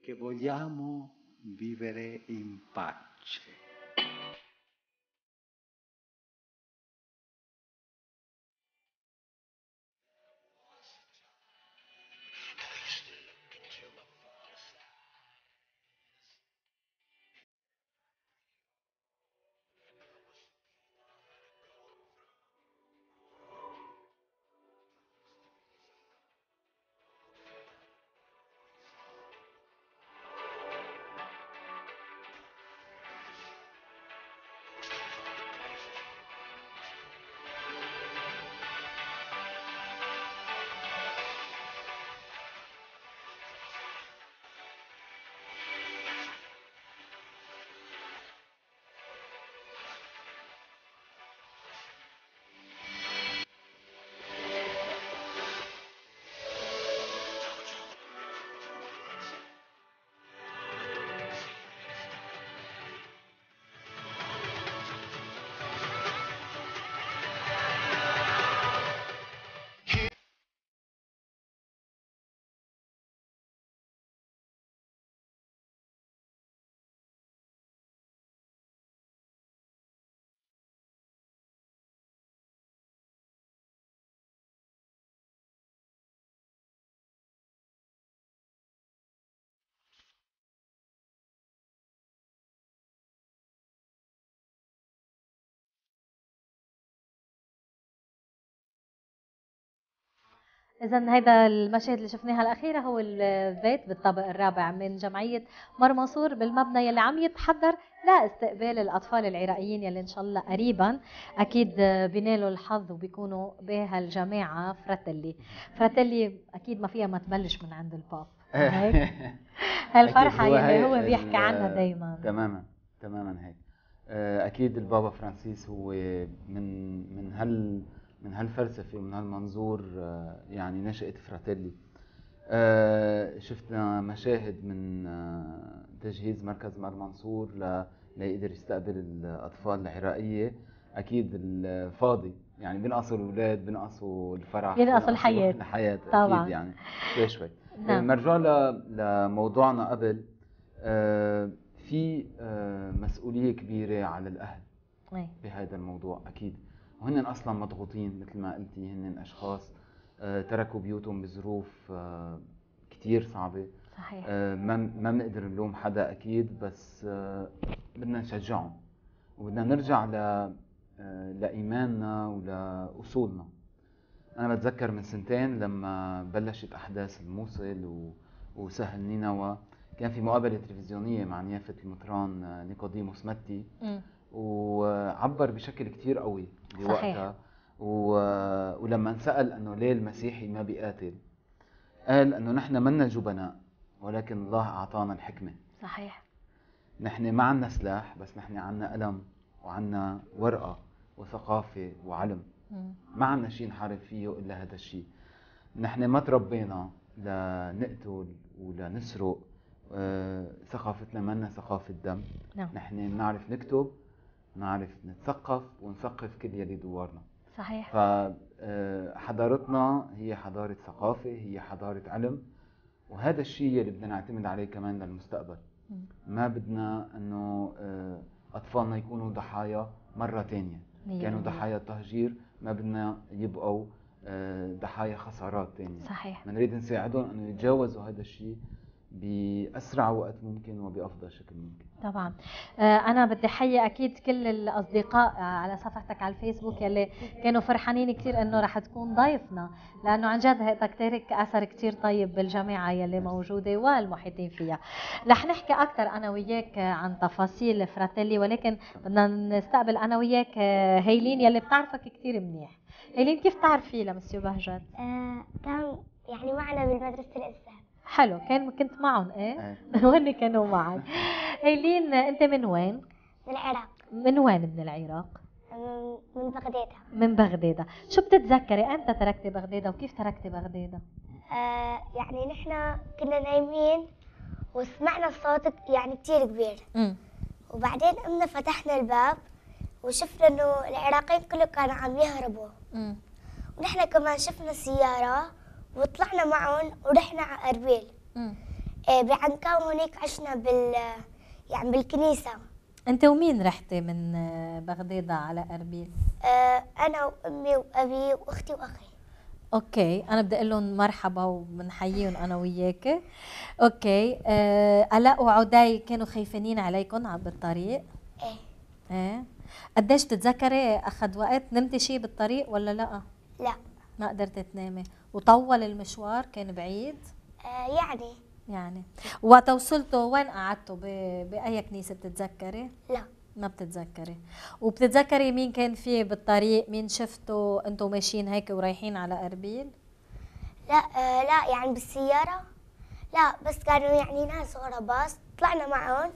che vogliamo vivere in pace shit. إذا هذا المشهد اللي شفناها الأخيرة هو البيت بالطابق الرابع من جمعية مرمصور بالمبنى يلي عم يتحضر لاستقبال لا الأطفال العراقيين يلي إن شاء الله قريبا أكيد بينالوا الحظ وبيكونوا بهالجماعة فراتيلي فراتيلي أكيد ما فيها ما تبلش من عند الباب هيك هالفرحة يلي هو بيحكي عنها دايما تماما تماما هيك آه، أكيد البابا فرانسيس هو من من هال من هالفلسفه ومن هالمنظور آه، يعني نشأت فراتيلي آه، شفنا مشاهد من آه، تجهيز مركز مار منصور ليقدر يستقبل الاطفال العراقيه اكيد الفاضي يعني بنقصوا الاولاد بنقصوا الفرح بنقصوا الحياه الحياه طبعا اكيد يعني شوي شوي نعم. مرجع لموضوعنا قبل في مسؤوليه كبيره على الاهل إيه. بهذا الموضوع اكيد وهن اصلا مضغوطين مثل ما قلتي هن اشخاص آه، تركوا بيوتهم بظروف آه، كثير صعبه صحيح آه، ما ما بنقدر نلوم حدا اكيد بس بدنا نشجعهم وبدنا نرجع ل لايماننا ولاصولنا انا بتذكر من سنتين لما بلشت احداث الموصل وسهل نينوى كان في مقابله تلفزيونيه مع نيافه المطران نيكوديموس متي وعبر بشكل كثير قوي بوقتها و... ولما انسأل انه ليه المسيحي ما بيقاتل قال انه نحن منا جبناء ولكن الله اعطانا الحكمه صحيح نحن ما عندنا سلاح بس نحن عندنا قلم وعندنا ورقه وثقافه وعلم ما عندنا شيء نحارب فيه الا هذا الشيء نحن ما تربينا لنقتل ولنسرق آه، ثقافتنا منا ثقافة دم نعم. نحن بنعرف نكتب نعرف نتثقف ونثقف كل يلي دوارنا صحيح فحضارتنا آه، هي حضارة ثقافة هي حضارة علم وهذا الشيء اللي بدنا نعتمد عليه كمان للمستقبل ما بدنا انه آه، اطفالنا يكونوا ضحايا مرة ثانية كانوا ضحايا تهجير ما بدنا يبقوا آه، ضحايا خسارات ثانية صحيح بنريد نساعدهم انه يتجاوزوا هذا الشيء باسرع وقت ممكن وبافضل شكل ممكن طبعا آه، انا بدي احيي اكيد كل الاصدقاء آه، على صفحتك على الفيسبوك يلي كانوا فرحانين كثير انه رح تكون ضيفنا لانه عن جد هيك تارك اثر كثير طيب بالجماعه يلي موجوده والمحيطين فيها رح نحكي اكثر انا وياك آه، عن تفاصيل فراتيلي ولكن بدنا نستقبل انا وياك هيلين يلي بتعرفك كثير منيح هيلين كيف تعرفي لمسيو بهجت؟ آه كان يعني معنا بالمدرسه الازهر حلو كان كنت معهم ايه آه. وين كانوا معك ايلين انت من وين؟ من العراق من وين من العراق؟ من بغداد من بغداد شو بتتذكري امتى تركتي بغداد وكيف تركتي بغداد؟ آه يعني نحن كنا نايمين وسمعنا صوت يعني كثير كبير م. وبعدين قمنا فتحنا الباب وشفنا انه العراقيين كلهم كانوا عم يهربوا م. ونحن كمان شفنا سياره وطلعنا معهم ورحنا على أربيل آه، بعنكا هناك عشنا بال يعني بالكنيسة أنت ومين رحتي من آه، بغداد على أربيل؟ آه أنا وأمي وأبي وأختي وأخي اوكي انا بدي اقول لهم مرحبا وبنحييهم انا وياك اوكي آه الاء وعدي كانوا خيفانين عليكم بالطريق ايه ايه قديش بتتذكري اخذ وقت نمتي شيء بالطريق ولا لا لا ما قدرت تنامي وطول المشوار كان بعيد آه يعني يعني وتوصلته وصلتوا وين قعدتوا باي كنيسه بتتذكري لا ما بتتذكري وبتتذكري مين كان في بالطريق مين شفته انتم ماشيين هيك ورايحين على اربيل لا آه لا يعني بالسياره لا بس كانوا يعني ناس غرباء طلعنا معهم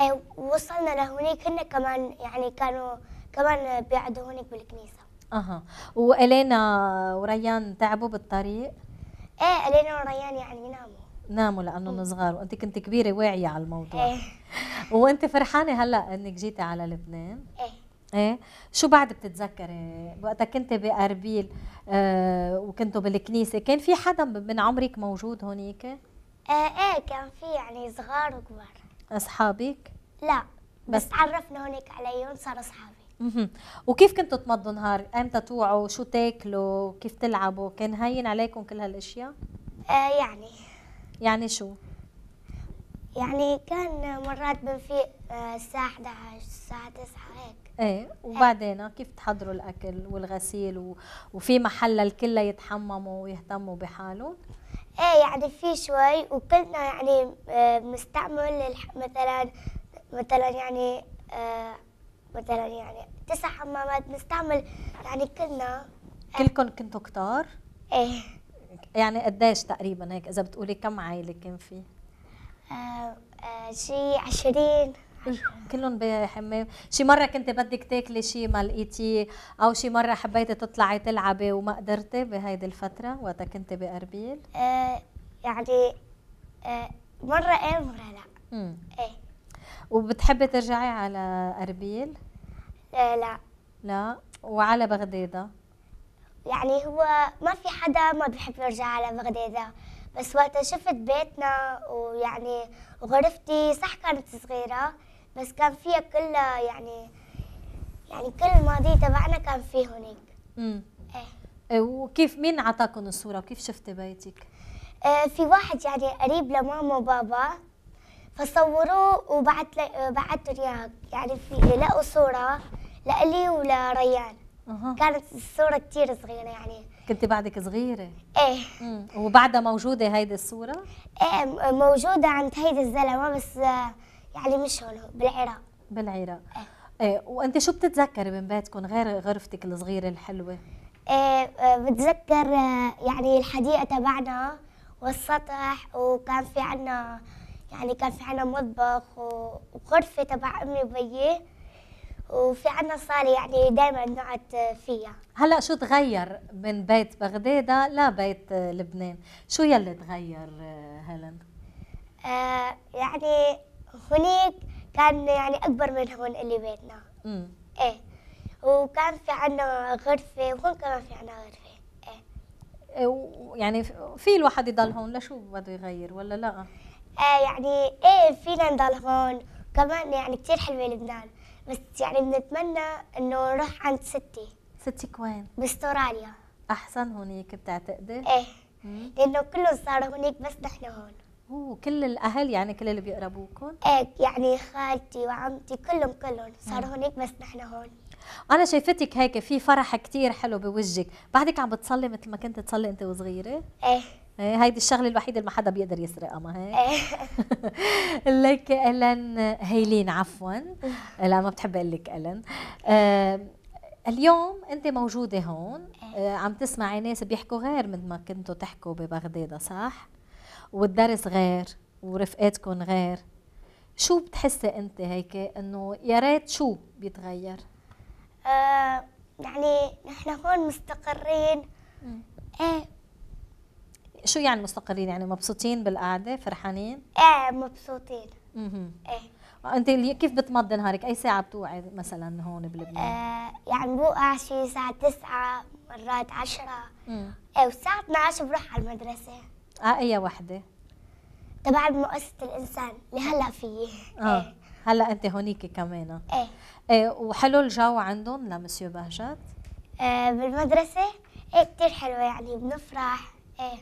آه وصلنا لهونيك هن كمان يعني كانوا كمان بيقعدوا هونيك بالكنيسه اها والينا وريان تعبوا بالطريق؟ ايه الينا وريان يعني ناموا ناموا لانهم صغار وانت كنت كبيره واعيه على الموضوع ايه وانت فرحانه هلا انك جيتي على لبنان؟ ايه ايه شو بعد بتتذكري وقتها كنت باربيل آه وكنتوا بالكنيسه كان في حدا من عمرك موجود هونيك ايه ايه كان في يعني صغار وكبار اصحابك لا بس, بس تعرفنا هونيك عليهم صار اصحاب وكيف كنتوا تمضوا نهار؟ امتى توعوا؟ شو تاكلوا؟ كيف تلعبوا؟ كان هين عليكم كل هالاشياء؟ آه يعني يعني شو؟ يعني كان مرات بنفيق آه، الساعة 11 الساعة 9 هيك ايه وبعدين كيف تحضروا الاكل والغسيل و... وفي محل الكل يتحمموا ويهتموا بحالهم؟ ايه يعني في شوي وكلنا يعني آه، بنستعمل مثلا مثلا يعني آه، مثلا يعني تسع حمامات بنستعمل يعني كلنا كلكم كنتوا كتار؟ ايه يعني قديش تقريبا هيك اذا بتقولي كم عائله كان في؟ ايه آه شي 20 كلهم بحمام شي مرة كنت بدك تاكلي شي ما لقيتيه أو شي مرة حبيتي تطلعي تلعبي وما قدرتي بهيدي الفترة وقتها كنت بأربيل؟ آه يعني آه مرة إيه مرة لا. إيه وبتحبي ترجعي على أربيل؟ آه، لا لا وعلى بغداد يعني هو ما في حدا ما بحب يرجع على بغداد بس وقت شفت بيتنا ويعني غرفتي صح كانت صغيرة بس كان فيها كلها يعني يعني كل الماضي تبعنا كان فيه هناك امم إيه. ايه وكيف مين عطاكم الصورة وكيف شفتي بيتك؟ آه في واحد يعني قريب لماما وبابا فصوروه وبعت بعثوا اياها يعني في لقوا صورة لألي ولريان كانت الصورة كثير صغيرة يعني كنت بعدك صغيرة ايه مم. وبعدها موجودة هيدي الصورة؟ ايه موجودة عند هيدي الزلمة بس يعني مش هون بالعراق بالعراق ايه, ايه. وانت شو بتتذكري من بيتكم غير غرفتك الصغيرة الحلوة؟ ايه, إيه، بتذكر يعني الحديقة تبعنا والسطح وكان في عنا يعني كان في عنا مطبخ وغرفة تبع امي وبيي وفي عندنا صاله يعني دائما نقعد فيها هلا شو تغير من بيت بغداده لبيت لبنان شو يلي تغير هلن آه يعني هنيك كان يعني اكبر من هون اللي بيتنا امم ايه وكان في عندنا غرفه وهون كمان في عندنا غرفه إيه. إيه، يعني في الواحد يضل هون لشو بده يغير ولا لا؟ ايه يعني ايه فينا نضل هون كمان يعني كثير حلوه لبنان بس يعني بنتمنى انه نروح عند ستي ستك وين؟ باستراليا احسن هونيك بتعتقدي؟ ايه لانه كله صار هونيك بس نحن هون اوه كل الاهل يعني كل اللي بيقربوكم؟ ايه يعني خالتي وعمتي كلهم كلهم صار هونيك بس نحن هون انا شايفتك هيك في فرح كثير حلو بوجهك، بعدك عم بتصلي مثل ما كنت تصلي انت وصغيره؟ ايه إيه، هيدي الشغله الوحيده اللي ما حدا بيقدر يسرقها ما هيك إيه. لك الن هيلين عفوا لا ما بتحب اقول لك الن آه، اليوم انت موجوده هون إيه. آه، عم تسمعي ناس بيحكوا غير من ما كنتوا تحكوا ببغداد صح والدرس غير ورفقاتكم غير شو بتحسي انت هيك انه يا ريت شو بيتغير آه يعني نحن هون مستقرين ايه شو يعني مستقرين يعني مبسوطين بالقعده فرحانين ايه مبسوطين اها ايه انت كيف بتمضي نهارك اي ساعه بتوعي مثلا هون بلبنان آه يعني بوقع شي الساعه 9 مرات 10 ايه والساعه 12 بروح على المدرسه اه اي وحده تبع مؤسسه الانسان اللي هلا فيه اه هلا انت هونيك كمان آه. ايه ايه وحلو الجو عندهم لمسيو بهجت آه بالمدرسه ايه كثير حلوه يعني بنفرح ايه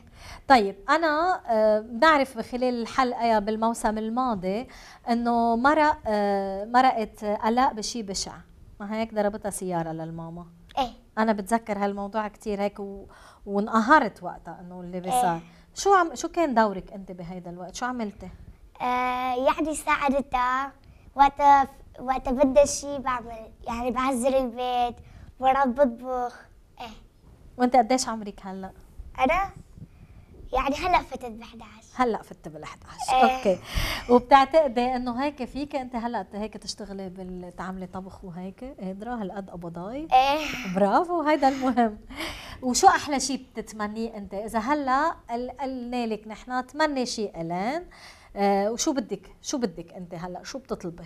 طيب انا آه، بنعرف خلال الحلقه بالموسم الماضي انه مرق آه، مرقت الاء بشي بشع ما هيك ضربتها سياره للماما ايه انا بتذكر هالموضوع كثير هيك و... وانقهرت وقتها انه اللي إيه. بصار إيه؟ شو عم شو كان دورك انت بهيدا الوقت شو عملتي آه يعني ساعدتها وقت وقت بدها شيء بعمل يعني بعزل البيت بروح بطبخ ايه وانت قديش عمرك هلا انا يعني هلا فتت ب 11 هلا فتت بال 11 إيه. اوكي وبتعتقدي انه هيك فيك انت هلا هيك تشتغلي بالتعملي طبخ وهيك قادره هالقد قبضاي ايه برافو هيدا المهم وشو احلى شيء بتتمنيه انت اذا هلا قلنا لك نحن تمني شيء الان آه وشو بدك شو بدك انت هلا شو بتطلبي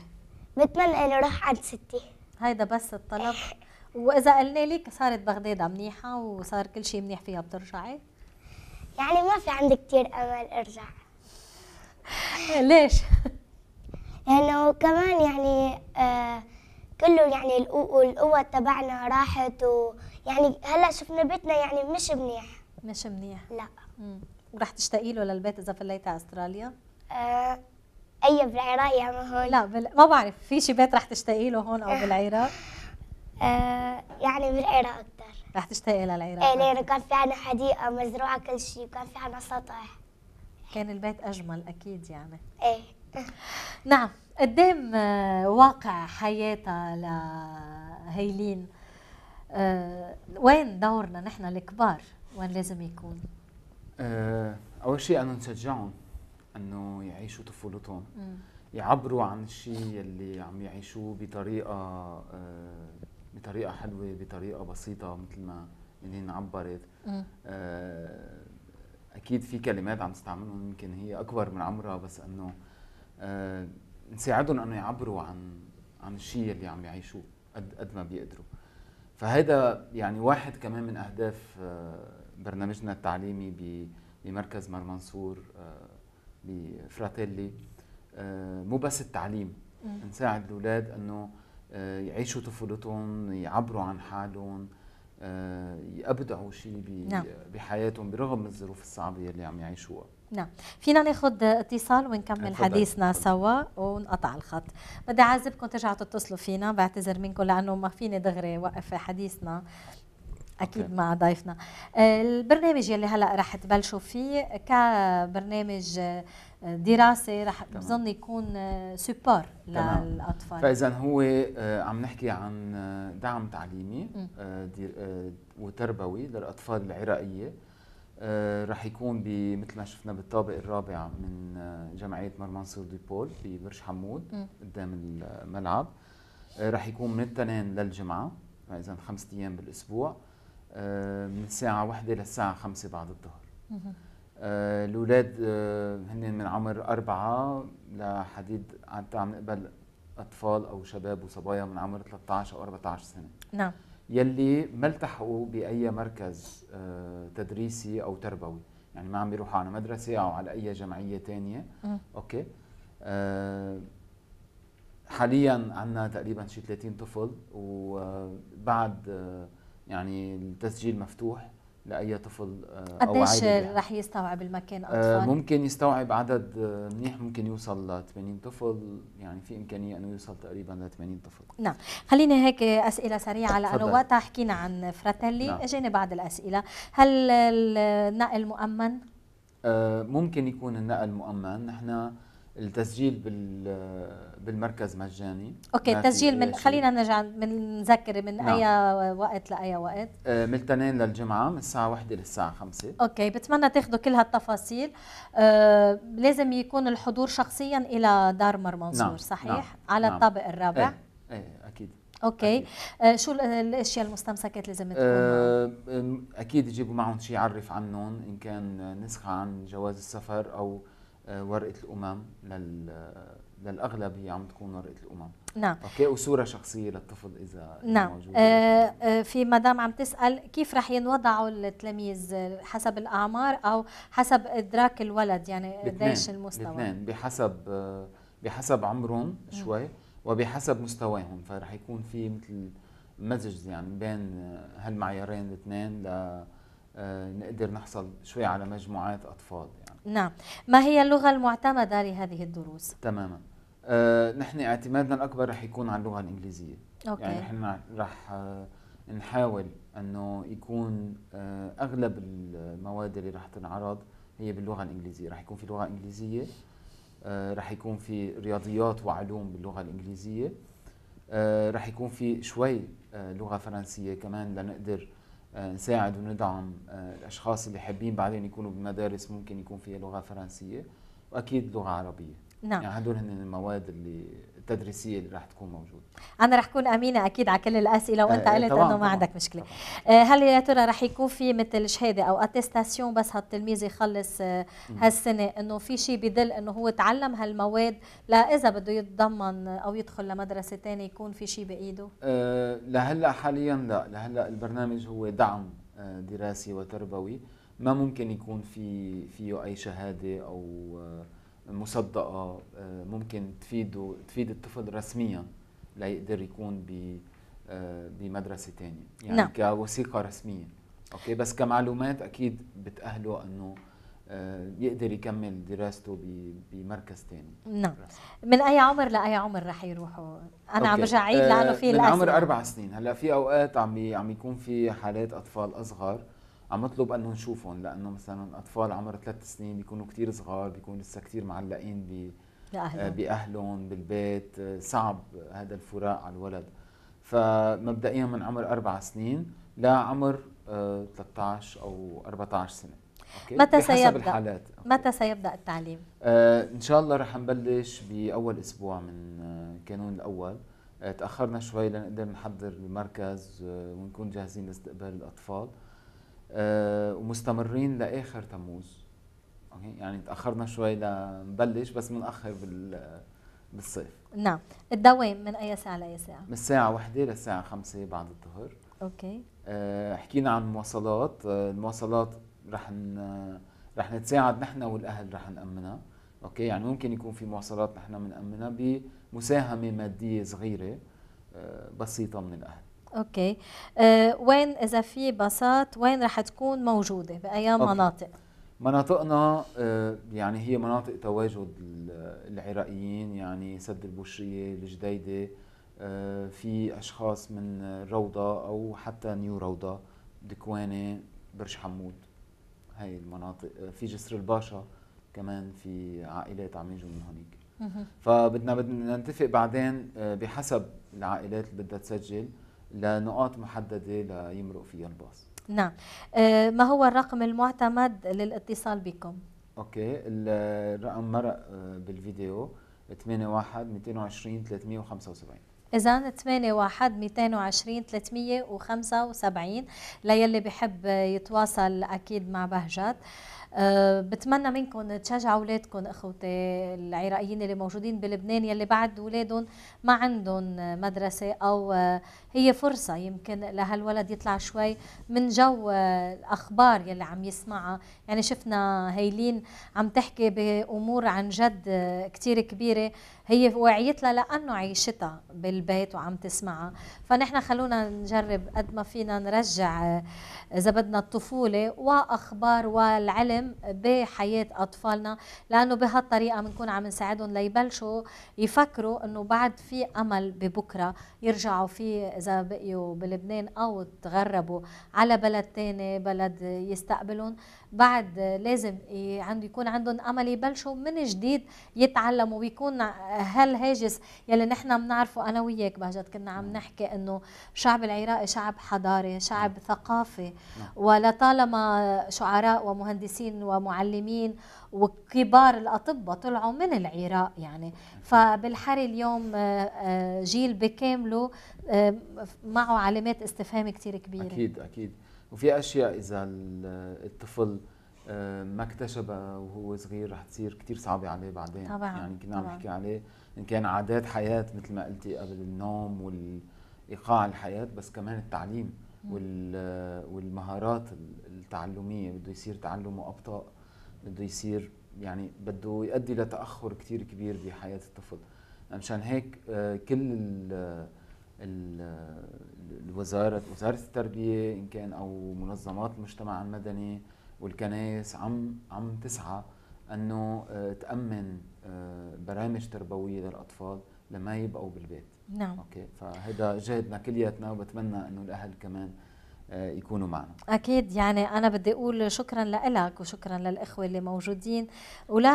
بتمنى اني اروح عند ستي هيدا بس الطلب إيه. واذا قلنا لك صارت بغداد منيحه وصار كل شيء منيح فيها بترجعي يعني ما في عندي كثير امل ارجع ليش؟ لانه كمان يعني آه، كله يعني القوة تبعنا راحت ويعني هلا شفنا بيتنا يعني مش منيح مش منيح لا ورح تشتاقي له للبيت اذا فليتي على استراليا؟ آه اي بالعراق يا ما هون لا بل... ما بعرف في شي بيت رح تشتاقي له هون او آه. بالعراق؟ آه يعني بالعراق رح تشتاقي للعراق ايه لانه كان في عنا حديقه مزروعه كل شيء وكان في عنا سطح كان البيت اجمل اكيد يعني ايه نعم قدام آه، واقع حياتها لهيلين أه وين دورنا نحن الكبار وين لازم يكون؟ آه، اول شيء انا نشجعهم انه يعيشوا طفولتهم يعبروا عن الشيء اللي عم يعيشوه بطريقه أه بطريقه حلوه بطريقه بسيطه مثل ما منين عبرت آه اكيد في كلمات عم تستعملهم يمكن هي اكبر من عمرها بس انه آه نساعدهم انه يعبروا عن عن الشيء اللي عم يعيشوه قد قد ما بيقدروا فهذا يعني واحد كمان من اهداف آه برنامجنا التعليمي بمركز مر منصور آه، بفراتيلي آه، مو بس التعليم نساعد الاولاد انه آه، يعيشوا طفولتهم يعبروا عن حالهم آه، يبدعوا شيء نعم. بحياتهم برغم الظروف الصعبه اللي عم يعيشوها نعم فينا ناخذ اتصال ونكمل حديثنا سوا ونقطع الخط بدي اعذبكم ترجعوا تتصلوا فينا بعتذر منكم لانه ما فيني دغري وقف حديثنا اكيد okay. مع ضيفنا آه، البرنامج يلي هلا رح تبلشوا فيه كبرنامج دراسه رح بظن يكون سوبر آه، للاطفال فاذا هو آه، عم نحكي عن آه، دعم تعليمي وتربوي للاطفال العراقيه رح يكون مثل ما شفنا بالطابق الرابع من جمعيه مرمنصور ديبول ببرج حمود قدام الملعب رح يكون من الاثنين للجمعه فاذا خمس ايام بالاسبوع من الساعه 1 للساعه 5 بعد الظهر آه، الاولاد آه، هن من عمر اربعه لحديد عم عم نقبل اطفال او شباب وصبايا من عمر 13 او 14 سنه نعم يلي ما التحقوا باي مركز آه، تدريسي او تربوي يعني ما عم بيروحوا على مدرسه او على اي جمعيه تانية م. اوكي حاليا عندنا تقريبا شي 30 طفل وبعد يعني التسجيل مفتوح لاي طفل آه، او قديش يعني. رح يستوعب المكان آه، اطفال؟ ممكن يستوعب عدد آه، منيح ممكن يوصل ل 80 طفل يعني في امكانيه انه يوصل تقريبا ل 80 طفل نعم خليني هيك اسئله سريعه لانه وقتها حكينا عن فراتيلي نعم. اجينا بعض الاسئله هل النقل مؤمن؟ ممكن يكون النقل مؤمن نحن التسجيل بال بالمركز مجاني اوكي التسجيل من خلينا نرجع من نذكر من نعم. اي وقت لاي وقت آه، من الاثنين للجمعه من الساعه 1 للساعه 5 اوكي بتمنى تاخذوا كل هالتفاصيل آه لازم يكون الحضور شخصيا الى دار مر نعم، منصور نعم. صحيح نعم. على نعم. الطابق الرابع ايه, ايه اكيد اوكي آه شو الاشياء المستمسكات لازم تكون آه اكيد يجيبوا معهم شيء يعرف عنهم ان كان نسخه عن جواز السفر او ورقه الامم لل للاغلب هي عم تكون ورقه الامم نعم اوكي وصوره شخصيه للطفل اذا نعم موجوده آه, آه، في مدام عم تسال كيف رح ينوضعوا التلاميذ حسب الاعمار او حسب ادراك الولد يعني قديش المستوى الاثنين بحسب بحسب عمرهم شوي وبحسب مستواهم فرح يكون في مثل مزج يعني بين هالمعيارين الاثنين ل آه، نقدر نحصل شوي على مجموعات اطفال يعني. نعم ما هي اللغة المعتمدة لهذه الدروس؟ تماما آه، نحن اعتمادنا الأكبر رح يكون على اللغة الإنجليزية أوكي. يعني نحن رح آه، نحاول أنه يكون آه، أغلب المواد اللي رح تنعرض هي باللغة الإنجليزية رح يكون في لغة إنجليزية آه، رح يكون في رياضيات وعلوم باللغة الإنجليزية آه، رح يكون في شوي لغة فرنسية كمان لنقدر نساعد وندعم آه، الاشخاص اللي حابين بعدين يكونوا بمدارس ممكن يكون فيها لغه فرنسيه واكيد لغه عربيه نعم يعني هدول هن المواد اللي التدريسيه اللي رح تكون موجوده انا رح كون امينه اكيد على كل الاسئله وانت آه قلت آه، انه ما عندك مشكله طبعاً. آه، هل يا ترى رح يكون في مثل شهاده او اتستاسيون بس هالتلميذ يخلص آه، هالسنه انه في شيء بدل انه هو تعلم هالمواد لا اذا بده يتضمن او يدخل لمدرسه ثانيه يكون في شيء بايده أه لهلا حاليا لا لهلا البرنامج هو دعم دراسي وتربوي ما ممكن يكون في فيه اي شهاده او مصدقه آه، ممكن تفيده تفيد الطفل رسميا ليقدر يكون ب آه، بمدرسه ثانيه يعني نعم. كوثيقه رسميه اوكي بس كمعلومات اكيد بتاهله انه آه، يقدر يكمل دراسته بمركز ثاني نعم رسمي. من اي عمر لاي عمر رح يروحوا انا أوكي. عم برجع عيد لانه في من الأسئلة. عمر اربع سنين هلا في اوقات عم عم يكون في حالات اطفال اصغر عم اطلب انه نشوفهم لانه مثلا اطفال عمر ثلاث سنين بيكونوا كتير صغار بيكونوا لسه كتير معلقين ب بأهلهم. آه، باهلهم بالبيت آه، صعب هذا الفراق على الولد فمبدئيا من عمر اربع سنين لعمر 13 آه، او 14 سنه أوكي. متى سيبدا الحالات. أوكي. متى سيبدا التعليم آه ان شاء الله رح نبلش باول اسبوع من كانون الاول آه تاخرنا شوي لنقدر نحضر المركز آه ونكون جاهزين لاستقبال الاطفال آه آه، ومستمرين لاخر تموز اوكي يعني تاخرنا شوي لنبلش بس بنأخر بال بالصيف نعم الدوام من اي ساعه لاي ساعه من الساعه 1 للساعه 5 بعد الظهر اوكي آه، حكينا عن المواصلات آه، المواصلات رح ن... رح نتساعد نحن والاهل رح نامنها اوكي يعني ممكن يكون في مواصلات نحن بنامنها بمساهمه ماديه صغيره بسيطه من الاهل اوكي أه وين اذا في باصات وين رح تكون موجوده باي مناطق مناطقنا آه، يعني هي مناطق تواجد العراقيين يعني سد البوشريه الجديده آه، في اشخاص من روضه او حتى نيو روضه دكوانه برج حمود هاي المناطق آه، في جسر الباشا كمان في عائلات عم يجوا من هونيك فبدنا بدنا نتفق بعدين بحسب العائلات اللي بدها تسجل لنقاط محدده ليمرق فيها الباص نعم آه، ما هو الرقم المعتمد للاتصال بكم اوكي الرقم مرق آه، بالفيديو 81 220 375 إذا 81 220 375 ليلي بحب يتواصل أكيد مع بهجت أه، بتمنى منكم تشجعوا اولادكم اخوتي العراقيين اللي موجودين بلبنان يلي بعد اولادهم ما عندهم مدرسه او أه، هي فرصه يمكن لهالولد يطلع شوي من جو أه، الاخبار يلي عم يسمعها يعني شفنا هيلين عم تحكي بامور عن جد كتير كبيره هي وعيت لها لانه عيشتها بالبيت وعم تسمعها فنحن خلونا نجرب قد ما فينا نرجع اذا بدنا الطفوله واخبار والعلم بحياه اطفالنا لانه بهالطريقه بنكون عم نساعدهم ليبلشوا يفكروا انه بعد في امل ببكره يرجعوا فيه اذا بقيوا بلبنان او تغربوا على بلد ثاني بلد يستقبلهم بعد لازم عنده يكون عندهم امل يبلشوا من جديد يتعلموا ويكون هالهاجس يلي نحن بنعرفه انا وياك بهجت كنا عم نحكي انه الشعب العراقي شعب حضاري شعب ثقافي ولطالما شعراء ومهندسين ومعلمين وكبار الاطباء طلعوا من العراق يعني فبالحري اليوم آه، آه، جيل بكامله آه، معه علامات استفهام كثير كبيره اكيد اكيد وفي اشياء اذا الطفل آه، ما اكتشفها وهو صغير رح تصير كثير صعبه عليه بعدين طبعا يعني كنا عم نحكي عليه ان كان عادات حياه مثل ما قلتي قبل النوم والايقاع الحياه بس كمان التعليم والمهارات التعلميه بده يصير تعلمه ابطا بده يصير يعني بده يؤدي لتاخر كثير كبير بحياه الطفل مشان هيك آه، كل الوزارة وزارة التربية إن كان أو منظمات المجتمع المدني والكنائس عم عم تسعى أنه آه، تأمن آه، برامج تربوية للأطفال لما يبقوا بالبيت نعم أوكي فهذا جهدنا كلياتنا وبتمنى أنه الأهل كمان آه، يكونوا معنا أكيد يعني أنا بدي أقول شكرا لك وشكرا للإخوة اللي موجودين ولا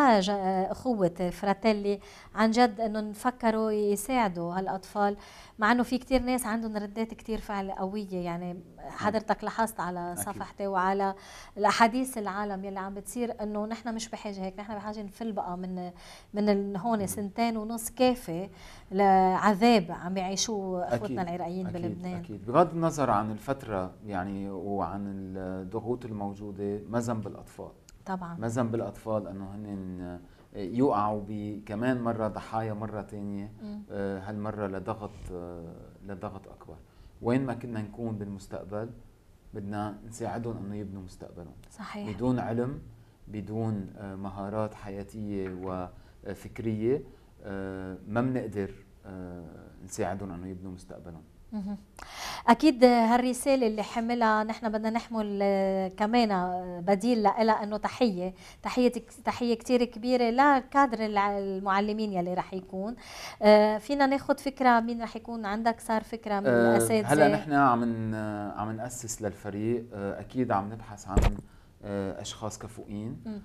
أخوة فراتيلي عن جد انه نفكروا يساعدوا هالأطفال مع أنه في كثير ناس عندهم ردات كثير فعل قوية يعني حضرتك لاحظت على صفحتي وعلى الاحاديث العالم يلي عم بتصير انه نحن مش بحاجه هيك نحن بحاجه نفل بقى من من هون سنتين ونص كافي لعذاب عم يعيشوه اخوتنا العراقيين أكيد بلبنان اكيد بغض النظر عن الفتره يعني وعن الضغوط الموجوده ما ذنب الاطفال طبعا ما ذنب الاطفال انه هن آه، يوقعوا كمان مره ضحايا مره ثانيه آه، هالمره لضغط آه، لضغط اكبر وين ما كنا نكون بالمستقبل بدنا نساعدهم انه يبنوا مستقبلهم صحيح بدون علم بدون آه، مهارات حياتيه وفكريه آه، ما بنقدر آه، نساعدهم انه يبنوا مستقبلهم اكيد هالرساله اللي حملها نحن بدنا نحمل آه، كمان آه، بديل لها انه تحيه تحيه تحيه كثير كبيره لكادر المعلمين يلي رح يكون آه، فينا ناخذ فكره مين رح يكون عندك صار فكره من الاساتذه هلا نحن عم عم ناسس للفريق اكيد عم نبحث عن اشخاص كفؤين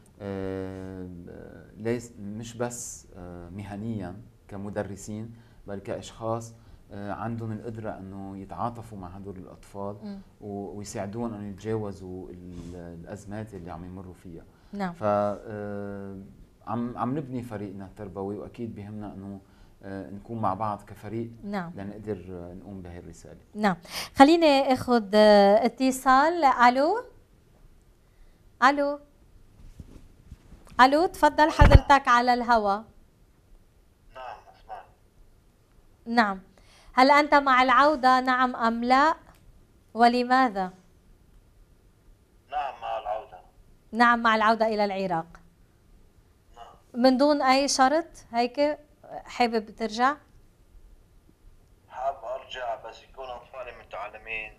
ليس مش بس مهنيا كمدرسين بل كاشخاص آه، عندهم القدرة أنه يتعاطفوا مع هدول الأطفال ويساعدوهم أنه يتجاوزوا الأزمات اللي عم يمروا فيها نعم ف آه، عم عم نبني فريقنا التربوي واكيد بهمنا انه آه، نكون مع بعض كفريق نعم. لنقدر نقوم بهي الرساله نعم خليني اخذ اتصال الو الو الو تفضل حضرتك على الهواء نعم نعم هل أنت مع العودة نعم أم لا ولماذا نعم مع العودة نعم مع العودة إلى العراق نعم. من دون أي شرط هيك حابب ترجع حاب أرجع بس يكون أطفالي متعلمين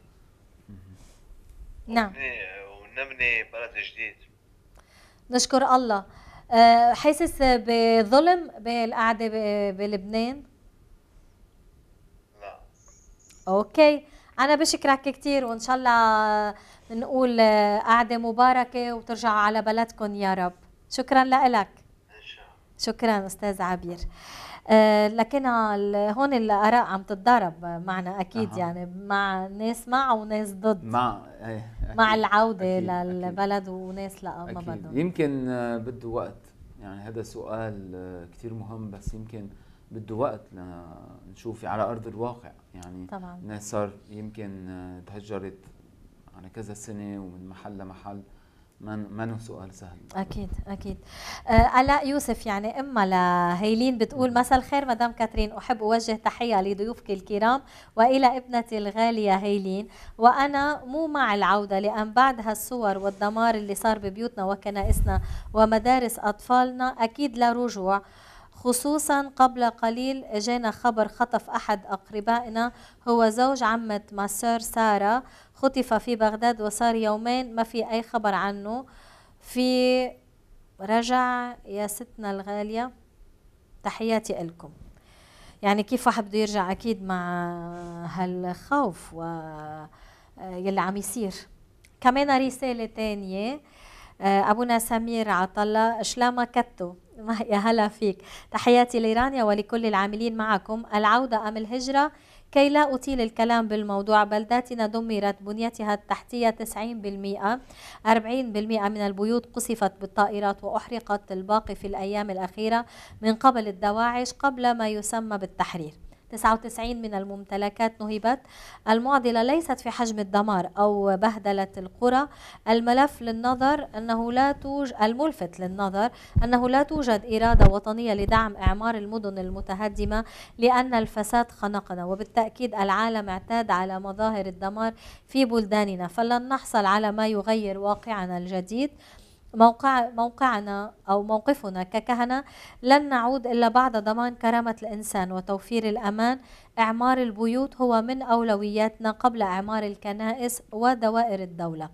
نعم ونبني بلد جديد نشكر الله أه، حاسس بظلم بالقعدة بلبنان اوكي انا بشكرك كثير وان شاء الله نقول قعده مباركه وترجعوا على بلدكم يا رب شكرا لك شكرا استاذ عبير آه، لكن هون الاراء عم تتضارب معنا اكيد أه. يعني مع ناس مع وناس ضد مع أيه. أكيد. مع العوده أكيد. للبلد أكيد. وناس لا ما بدهم يمكن آه، بده وقت يعني هذا سؤال آه، كثير مهم بس يمكن بده وقت لنشوف يعني على ارض الواقع يعني طبعا الناس صار يمكن تهجرت على يعني كذا سنه ومن محل لمحل ما ما سؤال سهل اكيد اكيد آه يوسف يعني اما لهيلين بتقول مساء الخير مدام كاترين احب اوجه تحيه لضيوفك الكرام والى ابنتي الغاليه هيلين وانا مو مع العوده لان بعد هالصور والدمار اللي صار ببيوتنا وكنائسنا ومدارس اطفالنا اكيد لا رجوع خصوصا قبل قليل اجانا خبر خطف احد اقربائنا هو زوج عمة ماسور سارة خطف في بغداد وصار يومين ما في اي خبر عنه في رجع يا ستنا الغالية تحياتي لكم يعني كيف واحد بده يرجع اكيد مع هالخوف و يلي عم يصير كمان رسالة تانية أبونا سمير عطلة شلاما كتو يا هلا فيك تحياتي لرانيا ولكل العاملين معكم العودة أم الهجرة كي لا أطيل الكلام بالموضوع بلداتنا دمرت بنيتها التحتية 90% 40% من البيوت قصفت بالطائرات وأحرقت الباقي في الأيام الأخيرة من قبل الدواعش قبل ما يسمى بالتحرير 99 من الممتلكات نهبت المعضلة ليست في حجم الدمار أو بهدلة القرى الملف للنظر أنه لا توجد الملفت للنظر أنه لا توجد إرادة وطنية لدعم إعمار المدن المتهدمة لأن الفساد خنقنا وبالتأكيد العالم اعتاد على مظاهر الدمار في بلداننا فلن نحصل على ما يغير واقعنا الجديد موقع موقعنا أو موقفنا ككهنة لن نعود إلا بعد ضمان كرامة الإنسان وتوفير الأمان إعمار البيوت هو من أولوياتنا قبل إعمار الكنائس ودوائر الدولة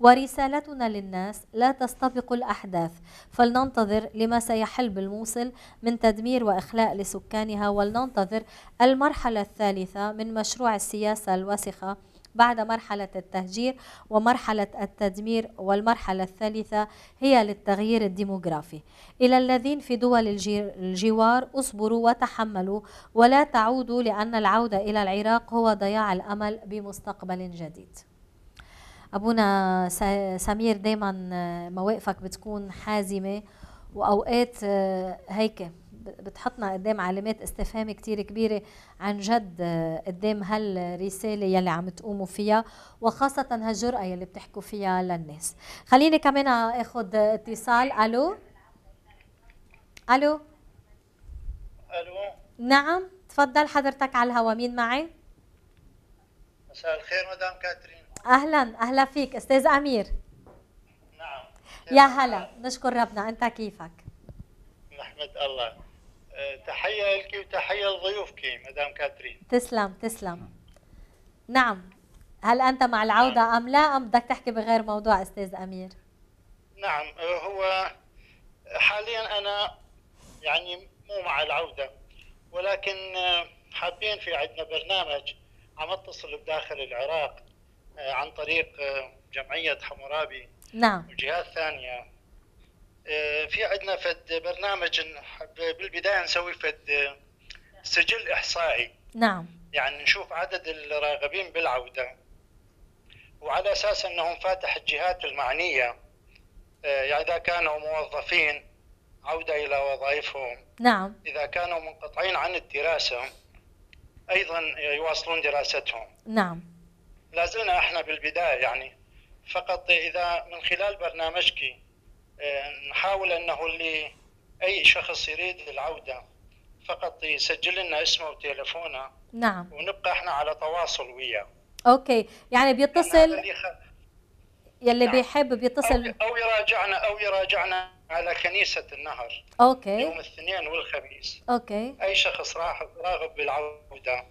ورسالتنا للناس لا تستبق الأحداث فلننتظر لما سيحل بالموصل من تدمير وإخلاء لسكانها ولننتظر المرحلة الثالثة من مشروع السياسة الوسخة بعد مرحلة التهجير ومرحلة التدمير والمرحلة الثالثة هي للتغيير الديموغرافي إلى الذين في دول الجوار اصبروا وتحملوا ولا تعودوا لأن العودة إلى العراق هو ضياع الأمل بمستقبل جديد أبونا سمير دايما آه، مواقفك بتكون حازمة وأوقات آه، هيك بتحطنا قدام علامات استفهام كتير كبيره عن جد آه، قدام هالرساله يلي عم تقوموا فيها وخاصه هالجرأه يلي بتحكوا فيها للناس خليني كمان اخذ اتصال الو الو الو نعم تفضل حضرتك على الهوا مين معي مساء الخير مدام كاترين اهلا اهلا فيك استاذ امير نعم يا هلا نشكر ربنا انت كيفك نحمد الله تحية لك وتحية لضيوفك مدام كاترين تسلم تسلم نعم هل أنت مع العودة نعم. أم لا أم بدك تحكي بغير موضوع أستاذ أمير نعم هو حاليا أنا يعني مو مع العودة ولكن حابين في عندنا برنامج عم اتصل بداخل العراق آه، عن طريق آه، جمعية حمورابي نعم وجهات ثانية في عندنا فد برنامج بالبدايه نسوي فد سجل احصائي نعم يعني نشوف عدد الراغبين بالعوده وعلى اساس أنهم فاتح الجهات المعنيه آه، يعني اذا كانوا موظفين عوده الى وظائفهم نعم اذا كانوا منقطعين عن الدراسه ايضا يواصلون دراستهم نعم لازلنا احنا بالبدايه يعني فقط اذا من خلال برنامجك نحاول انه اللي اي شخص يريد العوده فقط يسجل لنا اسمه وتليفونه نعم ونبقى احنا على تواصل وياه اوكي يعني بيتصل يعني خ... يلي نعم. بيحب بيتصل أو, او يراجعنا او يراجعنا على كنيسه النهر اوكي يوم الاثنين والخميس اوكي اي شخص راغب بالعوده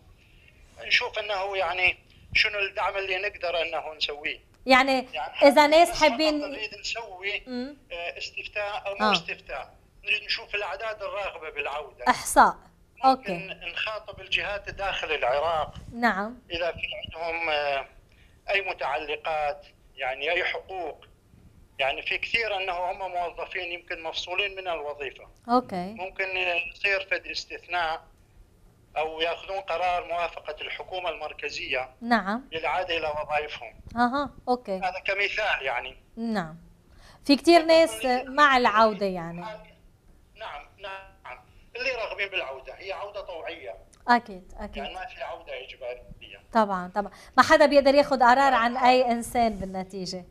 نشوف انه يعني شنو الدعم اللي نقدر انه نسويه يعني, يعني اذا ناس حابين نريد نسوي آه، استفتاء او مو آه. استفتاء نريد نشوف الاعداد الراغبه بالعوده احصاء اوكي نخاطب الجهات داخل العراق نعم اذا في عندهم آه، اي متعلقات يعني اي حقوق يعني في كثير انه هم موظفين يمكن مفصولين من الوظيفه اوكي ممكن يصير فد استثناء او ياخذون قرار موافقه الحكومه المركزيه نعم للعاده الى وظائفهم اها اوكي هذا كمثال يعني نعم في كثير ناس مع العوده يعني نعم نعم اللي راغبين بالعوده هي عوده طوعيه اكيد اكيد يعني ما في عوده اجباريه طبعا طبعا ما حدا بيقدر ياخذ قرار عن اي انسان بالنتيجه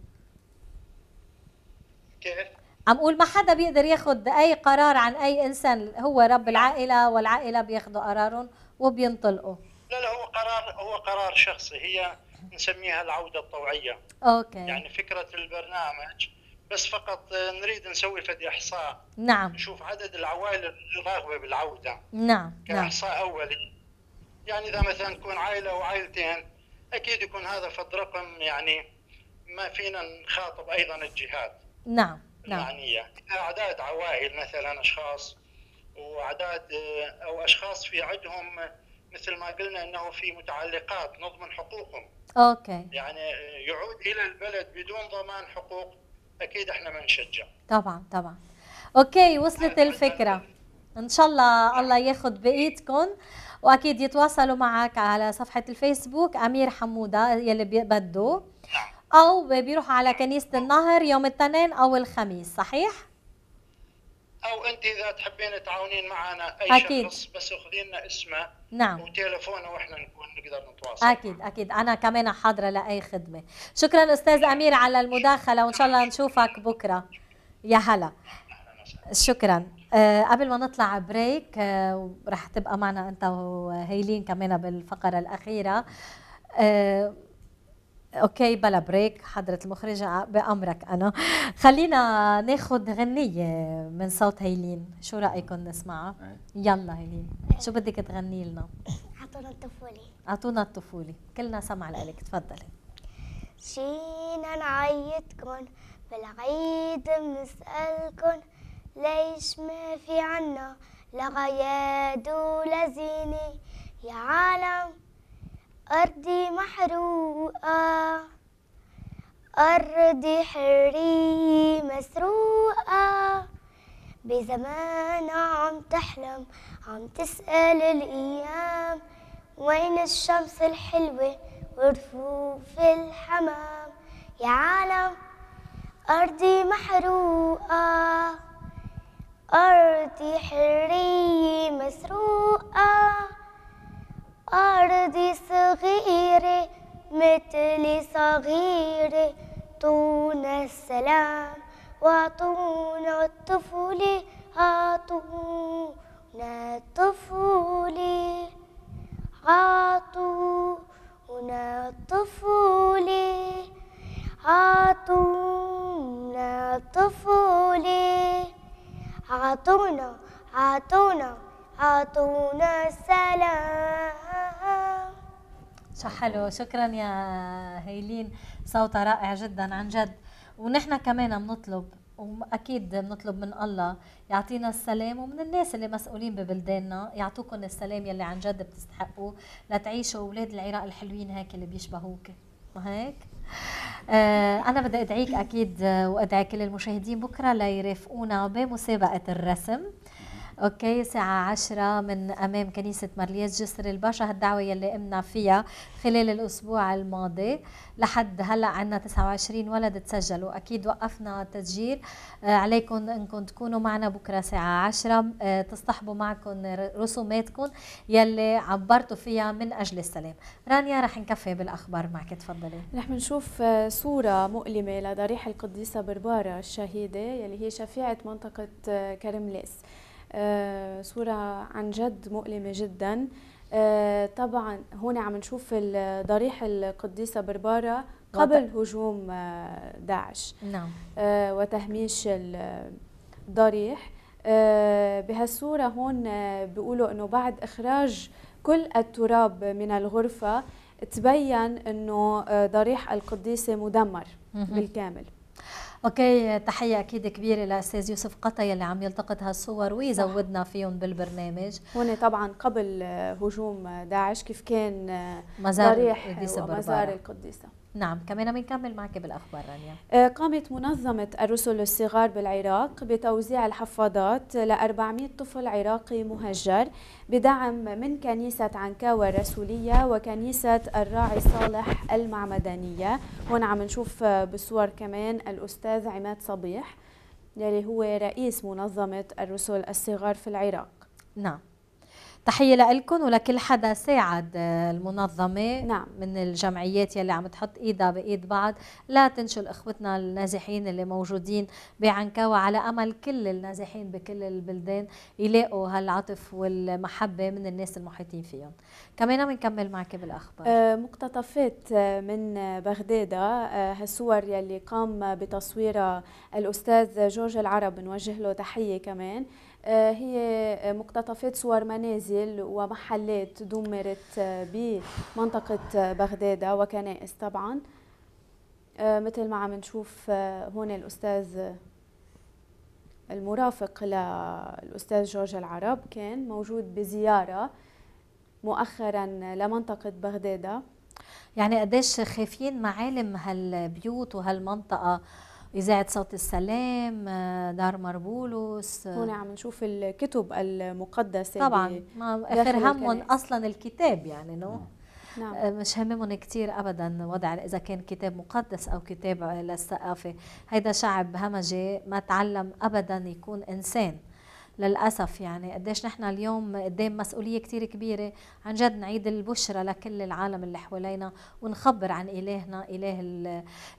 كيف عم اقول ما حدا بيقدر ياخذ اي قرار عن اي انسان هو رب العائله والعائله بياخذوا قرارهم وبينطلقوا لا لا هو قرار هو قرار شخصي هي نسميها العوده الطوعيه اوكي يعني فكره البرنامج بس فقط نريد نسوي فد احصاء نعم نشوف عدد العوائل الراغبه بالعوده نعم, نعم. كاحصاء نعم. اولي يعني اذا مثلا تكون عائله او عائلتين اكيد يكون هذا فد رقم يعني ما فينا نخاطب ايضا الجهات نعم نعم. يعني اعداد عوائل مثلا اشخاص واعداد او اشخاص في عندهم مثل ما قلنا انه في متعلقات نضمن حقوقهم اوكي يعني يعود الى البلد بدون ضمان حقوق اكيد احنا ما نشجع طبعا طبعا اوكي وصلت الفكره ان شاء الله نعم. الله ياخذ بايدكم واكيد يتواصلوا معك على صفحه الفيسبوك امير حموده يلي بده نعم. او بيروحوا على كنيسه النهر يوم الاثنين او الخميس صحيح او انت اذا تحبين تعاونين معنا اي أكيد. شخص بس خذي لنا اسمه نعم وتليفونه واحنا نكون نقدر نتواصل اكيد اكيد انا كمان حاضره لاي خدمه شكرا استاذ امير على المداخله وان شاء الله نشوفك بكره يا هلا شكرا أه قبل ما نطلع بريك أه رح تبقى معنا انت وهيلين كمان بالفقره الاخيره أه اوكي بلا بريك حضرة المخرجة بأمرك أنا خلينا ناخد غنية من صوت هيلين شو رأيكم نسمعها؟ إيه. يلا هيلين شو بدك تغني لنا؟ أعطونا الطفولة أعطونا الطفولة كلنا سمع لك تفضلي جينا نعيطكن بالعيد بنسألكن ليش ما في عنا لا غياد ولا زينة يا عالم أرضي محروقة أرضي حري مسروقة بزمان عم تحلم عم تسأل الأيام وين الشمس الحلوة ورفوف الحمام يا عالم أرضي محروقة أرضي حرية مسروقة أرضي صغيرة مثلي صغيرة طونا السلام وأعطونا الطفولة أعطونا الطفولة أعطونا الطفولة أعطونا الطفولة أعطونا أعطونا أعطونا السلام شو حلو شكرا يا هيلين صوتها رائع جدا عن جد ونحن كمان بنطلب واكيد بنطلب من الله يعطينا السلام ومن الناس اللي مسؤولين ببلداننا يعطوكم السلام يلي عن جد بتستحقوه لتعيشوا اولاد العراق الحلوين هيك اللي بيشبهوك وهيك آه انا بدي ادعيك اكيد وادعي كل المشاهدين بكره ليرافقونا بمسابقه الرسم اوكي الساعة 10 من امام كنيسة مارليز جسر الباشا هالدعوة يلي قمنا فيها خلال الاسبوع الماضي لحد هلا عندنا 29 ولد تسجلوا اكيد وقفنا التسجيل آه، عليكم انكم تكونوا معنا بكرة الساعة 10 آه، تصطحبوا معكم رسوماتكم يلي عبرتوا فيها من اجل السلام رانيا رح نكفي بالاخبار معك تفضلي رح بنشوف آه، صورة مؤلمة لضريح القديسة بربارة الشهيدة يلي هي شفيعة منطقة كرملس آه، صورة عن جد مؤلمة جدا آه، طبعا هون عم نشوف ضريح القديسة بربارة قبل هجوم آه، داعش نعم. وتهميش الضريح بهالصورة هون بيقولوا أنه بعد إخراج كل التراب من الغرفة تبين أنه ضريح القديسة مدمر بالكامل اوكي تحيه اكيد كبيره للاستاذ يوسف قطا اللي عم يلتقط هالصور ويزودنا فيهم بالبرنامج هون طبعا قبل آه، هجوم داعش كيف كان آه، مزار ضريح مزار القديسه نعم كمان بنكمل معك بالاخبار رانيا آه، قامت منظمه الرسل الصغار بالعراق بتوزيع الحفاضات ل 400 طفل عراقي مهجر بدعم من كنيسه عنكاوى الرسوليه وكنيسه الراعي صالح المعمدانيه هون عم نشوف بالصور كمان الاستاذ عماد صبيح يلي هو رئيس منظمه الرسل الصغار في العراق نعم تحية لكم ولكل حدا ساعد آه، المنظمة نعم. من الجمعيات يلي عم تحط ايدها بايد بعض لا تنشل اخوتنا النازحين اللي موجودين بعنكاوة على امل كل النازحين بكل البلدان يلاقوا هالعطف والمحبة من الناس المحيطين فيهم كمان بنكمل معك بالاخبار آه، مقتطفات آه، من بغداد هالصور يلي قام بتصويرها الاستاذ جورج العرب نوجه له تحية كمان آه، هي مقتطفات صور منازل ومحلات دمرت آه، بمنطقة آه، بغداد وكنائس طبعا مثل ما عم نشوف هون الأستاذ المرافق للأستاذ جورج العرب كان موجود بزيارة مؤخرا لمنطقة بغداد يعني قديش خايفين معالم هالبيوت وهالمنطقة إذاعة صوت السلام آه، دار مربولوس هون آه، عم نشوف الكتب المقدسة طبعا ما آخر همهم أصلا الكتاب يعني نو نعم. نعم. آه، مش هممهم كثير ابدا وضع اذا كان كتاب مقدس او كتاب للثقافه هيدا شعب همجي ما تعلم ابدا يكون انسان للأسف يعني قديش نحن اليوم قدام إيه مسؤولية كثير كبيرة عن جد نعيد البشرى لكل العالم اللي حوالينا ونخبر عن إلهنا إله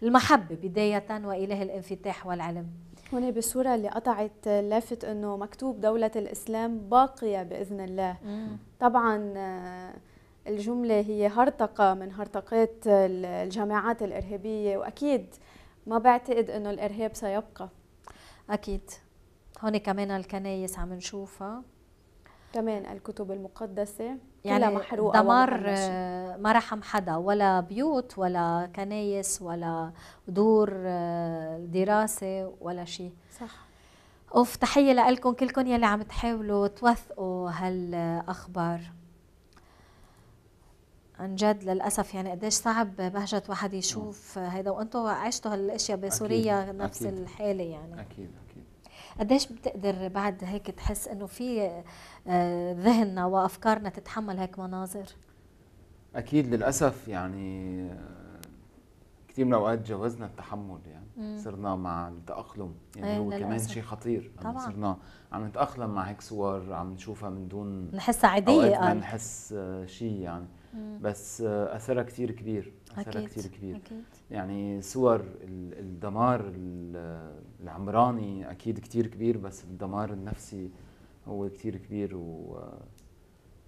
المحبة بداية وإله الانفتاح والعلم هنا بالصورة اللي قطعت لافت أنه مكتوب دولة الإسلام باقية بإذن الله مم. طبعا آه، الجملة هي هرطقة من هرطقات الجماعات الإرهابية وأكيد ما بعتقد أنه الإرهاب سيبقى أكيد هون كمان الكنايس عم نشوفها كمان الكتب المقدسة يعني كلها محروقة دمار آه، ما رحم حدا ولا بيوت ولا كنايس ولا دور آه، دراسة ولا شيء صح اوف تحية لكم كلكم يلي عم تحاولوا توثقوا هالاخبار عن جد للاسف يعني قديش صعب بهجة واحد يشوف نعم. هيدا وانتم عشتوا هالاشياء بسوريا أكيد. نفس أكيد. الحالة يعني اكيد قديش بتقدر بعد هيك تحس انه في آه، ذهننا وافكارنا تتحمل هيك مناظر اكيد للاسف يعني آه، كثير من الاوقات تجاوزنا التحمل يعني مم. صرنا مع التاقلم يعني إيه، هو كمان شيء خطير طبعا صرنا عم نتاقلم مع هيك صور عم نشوفها من دون نحسها عاديه ما يعني. نحس آه، شيء يعني مم. بس اثرها كثير كبير اثرها كثير كبير أكيد. يعني صور الدمار العمراني اكيد كتير كبير بس الدمار النفسي هو كتير كبير و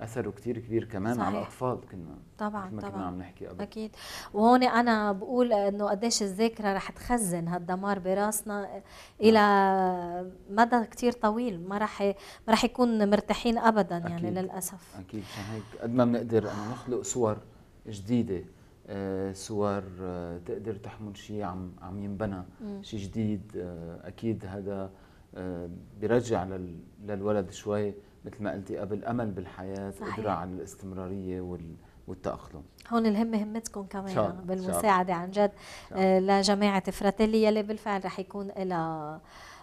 اثره كثير كبير كمان صحيح. على الاطفال كنا طبعا ما طبعا كنا عم نحكي قبل اكيد وهون انا بقول انه قديش الذاكره رح تخزن هالدمار براسنا نعم. الى مدى كثير طويل ما رح ما رح يكون مرتاحين ابدا يعني أكيد. يعني للاسف اكيد عشان هيك قد ما بنقدر انه نخلق صور جديده آه، صور آه، تقدر تحمل شيء عم عم ينبنى شيء جديد آه، اكيد هذا بيرجع للولد شوي مثل ما قلتي قبل امل بالحياه صحيح. قدره على الاستمراريه وال والتأقلم هون الهمة همتكم كمان شعر. يعني بالمساعدة شعر. عن جد شعر. لجماعة فراتيلي يلي بالفعل رح يكون لها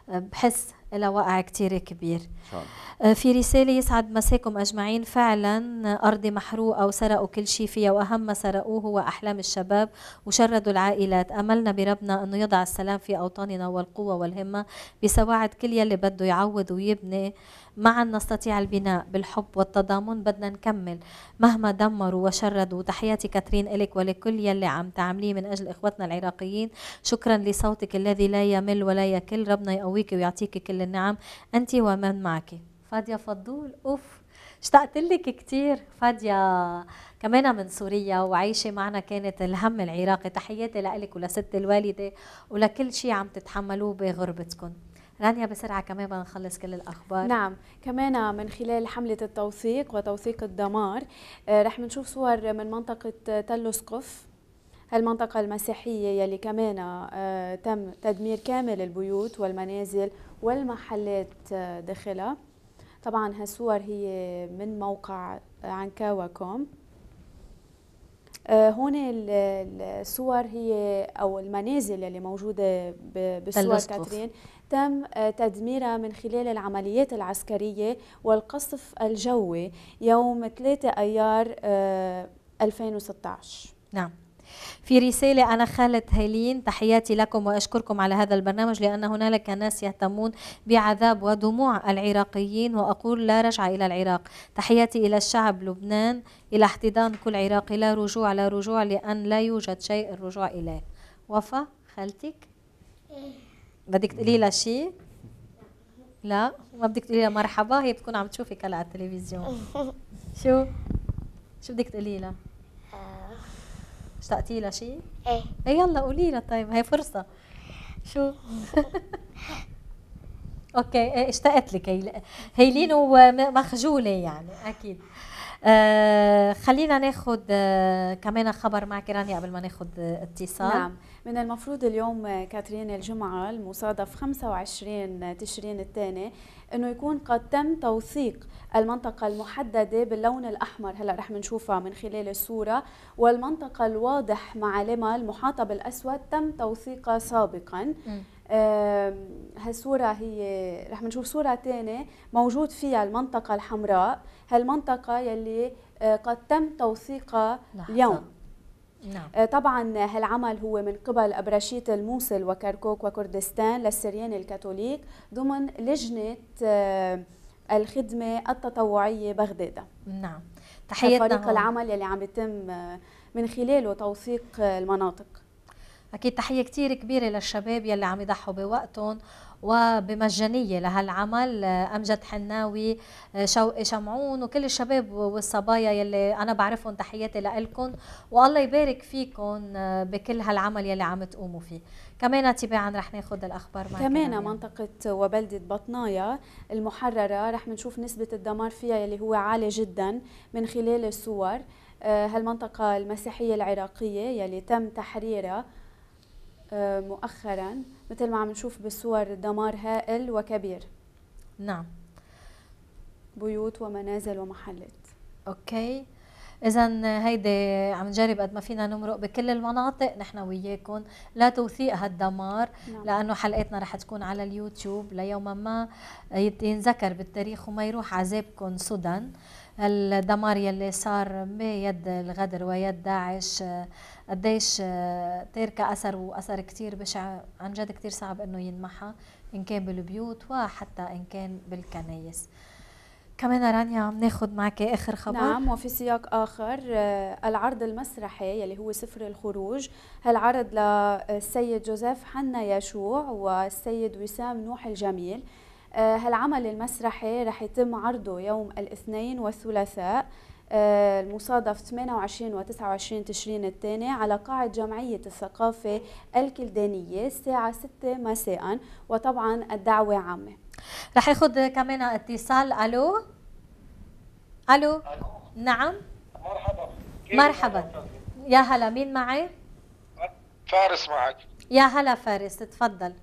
بحس إلى وقع كتير كبير شان. آه، في رسالة يسعد مساكم أجمعين فعلا آه، أرضي محروقة وسرقوا كل شيء فيها وأهم ما سرقوه هو أحلام الشباب وشردوا العائلات أملنا بربنا أنه يضع السلام في أوطاننا والقوة والهمة بسواعد كل يلي بده يعوض ويبني معا نستطيع البناء بالحب والتضامن بدنا نكمل مهما دمروا وشردوا تحياتي كاترين إلك ولكل يلي عم تعمليه من أجل إخوتنا العراقيين شكرا لصوتك الذي لا يمل ولا يكل ربنا يقويك ويعطيك كل النعم أنت ومن معك فادية فضول أوف اشتقت لك كثير فادية كمان من سوريا وعايشة معنا كانت الهم العراقي تحياتي لك ولست الوالدة ولكل شيء عم تتحملوه بغربتكم رانيا بسرعه كمان بدنا نخلص كل الاخبار نعم كمان من خلال حمله التوثيق وتوثيق الدمار آه، رح نشوف صور من منطقه تل سقف هالمنطقة المسيحية يلي كمان آه، تم تدمير كامل البيوت والمنازل والمحلات آه، داخلها طبعا هالصور هي من موقع عنكاوا كوم آه، هون الصور هي او المنازل اللي موجوده بالصور كاترين تم آه، تدميرها من خلال العمليات العسكريه والقصف الجوي يوم 3 ايار 2016 آه، نعم في رسالة أنا خالد هيلين تحياتي لكم وأشكركم على هذا البرنامج لأن هنالك ناس يهتمون بعذاب ودموع العراقيين وأقول لا رجعة إلى العراق تحياتي إلى الشعب لبنان إلى احتضان كل عراقي لا رجوع لا رجوع لأن لا يوجد شيء الرجوع إليه وفاء خالتك بدك تقولي لها شيء لا ما بدك تقولي لها مرحبا هي بتكون عم تشوفك هلا على التلفزيون شو شو بدك تقولي لها اشتقتي لها شيء؟ إيه. ايه يلا قولي لها طيب هي فرصة شو؟ اوكي إيه، اشتقت لك هي هيلين ومخجولة يعني اكيد آه خلينا ناخذ آه كمان خبر معك رانيا قبل ما ناخذ آه اتصال نعم من المفروض اليوم كاترين الجمعة المصادف 25 تشرين الثاني انه يكون قد تم توثيق المنطقة المحددة باللون الأحمر هلا رح نشوفها من خلال الصورة والمنطقة الواضح معالمها المحاطة بالأسود تم توثيقها سابقا هالصورة هي رح نشوف صورة ثانية موجود فيها المنطقة الحمراء هالمنطقة يلي آه، قد تم توثيقها اليوم نعم. آه، طبعا هالعمل هو من قبل ابرشيت الموصل وكركوك وكردستان للسريان الكاثوليك ضمن لجنة آه، الخدمة التطوعية بغداد نعم تحياتنا فريق العمل يلي عم يتم آه، من خلاله توثيق المناطق اكيد تحيه كثير كبيره للشباب يلي عم يضحوا بوقتهم وبمجانية لهالعمل آه، أمجد حناوي آه، شوقي شمعون وكل الشباب والصبايا يلي أنا بعرفهم تحياتي لكم والله يبارك فيكم آه، بكل هالعمل يلي عم تقوموا فيه كمان تباعا رح ناخذ الاخبار معك كمان, منطقه وبلده بطنايا المحرره رح نشوف نسبه الدمار فيها يلي هو عالي جدا من خلال الصور هالمنطقه المسيحيه العراقيه يلي تم تحريرها آه، مؤخرا مثل ما عم نشوف بالصور دمار هائل وكبير نعم بيوت ومنازل ومحلات اوكي اذا هيدي عم نجرب قد ما فينا نمرق بكل المناطق نحن وياكم لا توثيق هالدمار نعم. لانه حلقتنا رح تكون على اليوتيوب ليوما ما ينذكر بالتاريخ وما يروح عذابكم سدى الدمار يلي صار بيد الغدر ويد داعش قديش تاركة أثر وأثر كثير بشع عن جد كثير صعب إنه ينمحى إن كان بالبيوت وحتى إن كان بالكنايس كمان رانيا عم ناخذ معك اخر خبر نعم وفي سياق اخر آه، العرض المسرحي يلي هو سفر الخروج هالعرض للسيد جوزيف حنا يشوع والسيد وسام نوح الجميل آه، هالعمل المسرحي رح يتم عرضه يوم الاثنين والثلاثاء آه، المصادف 28 و 29 تشرين الثاني على قاعة جمعية الثقافة الكلدانية الساعة 6 مساء وطبعا الدعوة عامة رح ياخذ كمان اتصال الو الو, ألو. نعم مرحبا مرحبا يا هلا مين معي؟ فارس معك يا هلا فارس تفضل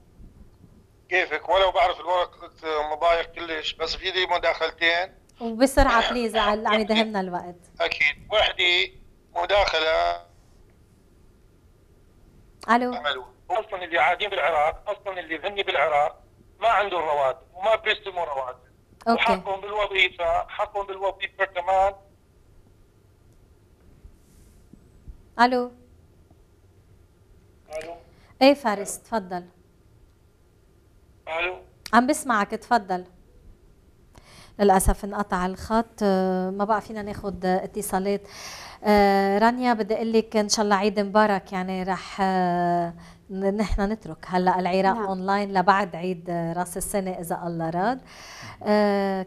كيفك ولو بعرف الوقت مضايق كلش بس في لي مداخلتين وبسرعه بليز آه، آه، عم يدهمنا الوقت اكيد وحده مداخله الو عملوا. اصلا اللي عادين بالعراق اصلا اللي ذني بالعراق ما عندهم رواتب وما بيستلموا رواتب اوكي وحقهم بالوظيفه حقهم بالوظيفه كمان الو الو ايه فارس تفضل الو عم بسمعك تفضل للاسف انقطع الخط آه، ما بقى فينا ناخد اتصالات آه، رانيا بدي اقول لك ان شاء الله عيد مبارك يعني رح آه، نحن نترك هلا العراق نعم. اونلاين لبعد عيد راس السنه اذا الله راد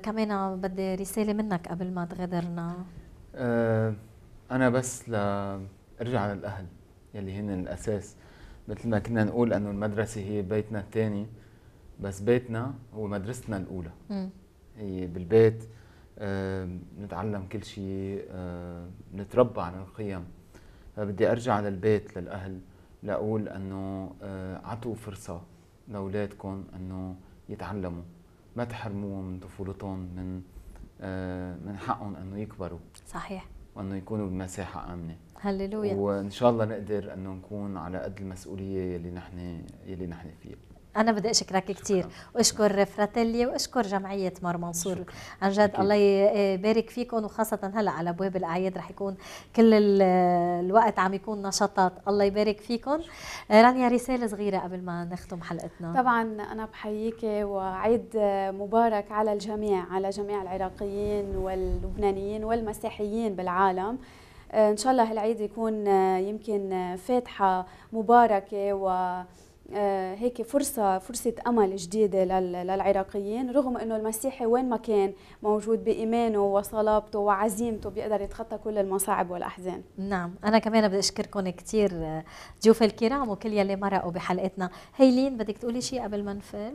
كمان بدي رساله منك قبل ما تغادرنا انا بس لارجع للاهل يلي هن الاساس مثل ما كنا نقول انه المدرسه هي بيتنا الثاني بس بيتنا هو مدرستنا الاولى مم. هي بالبيت نتعلم كل شيء نتربى على القيم فبدي ارجع للبيت للاهل لاقول انه آه، عطوا فرصه لاولادكم انه يتعلموا ما تحرموهم من طفولتهم من آه، من حقهم انه يكبروا صحيح وانه يكونوا بمساحه امنه هللويا وان شاء الله نقدر انه نكون على قد المسؤوليه اللي نحن يلي نحن فيها أنا بدي أشكرك كثير وأشكر فراتيلي وأشكر جمعية مار منصور عن جد الله آه، يبارك فيكم وخاصة هلا على أبواب الأعياد رح يكون كل آه، الوقت عم يكون نشاطات الله يبارك فيكم آه، رانيا رسالة صغيرة قبل ما نختم حلقتنا طبعا أنا بحييك وعيد مبارك على الجميع على جميع العراقيين واللبنانيين والمسيحيين بالعالم ان شاء الله هالعيد يكون يمكن فاتحه مباركه و آه، هيك فرصة فرصة أمل جديدة للعراقيين رغم أنه المسيحي وين ما كان موجود بإيمانه وصلابته وعزيمته بيقدر يتخطى كل المصاعب والأحزان نعم أنا كمان بدي أشكركم كثير آه، ضيوف الكرام وكل يلي مرقوا بحلقتنا هيلين بدك تقولي شيء قبل ما نفل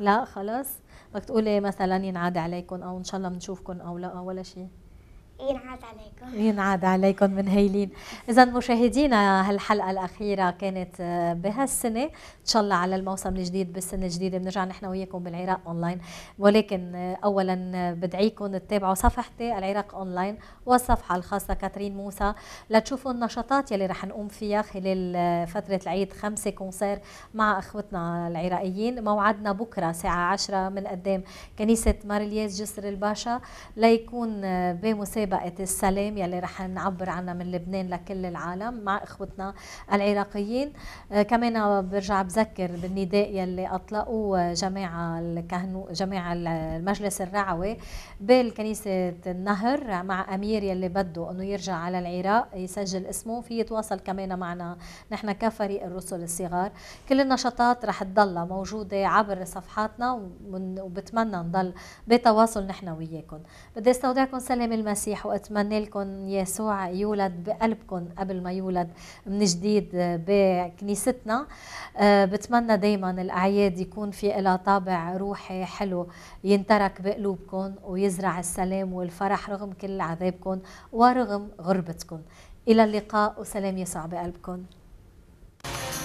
لا خلاص بدك تقولي مثلا ينعاد عليكم أو إن شاء الله بنشوفكم أو لا ولا شيء ينعاد عليكم ينعاد عليكم من هيلين اذا مشاهدينا هالحلقه الاخيره كانت آه، بهالسنه ان شاء الله على الموسم الجديد بالسنه الجديده بنرجع نحن وياكم بالعراق اونلاين ولكن آه، اولا آه، بدعيكم تتابعوا صفحتي العراق اونلاين والصفحه الخاصه كاترين موسى لتشوفوا النشاطات يلي رح نقوم فيها خلال فتره العيد خمسه كونسير مع اخوتنا العراقيين موعدنا بكره الساعه 10 من قدام كنيسه مارلياس جسر الباشا ليكون بمسابقه بقت السلام يلي رح نعبر عنها من لبنان لكل العالم مع إخوتنا العراقيين آه، كمان برجع بذكر بالنداء يلي أطلقوه جماعة الكهنو جماعة المجلس الرعوي بالكنيسة النهر مع أمير يلي بده أنه يرجع على العراق يسجل اسمه في يتواصل كمان معنا نحن كفريق الرسل الصغار كل النشاطات رح تضلها موجودة عبر صفحاتنا وبتمنى نضل بتواصل نحن وياكم بدي استودعكم سلام المسيح المسيح واتمنى لكم يسوع يولد بقلبكم قبل ما يولد من جديد بكنيستنا آه، بتمنى دايما الاعياد يكون في لها طابع روحي حلو ينترك بقلوبكم ويزرع السلام والفرح رغم كل عذابكم ورغم غربتكم الى اللقاء وسلام يسوع بقلبكم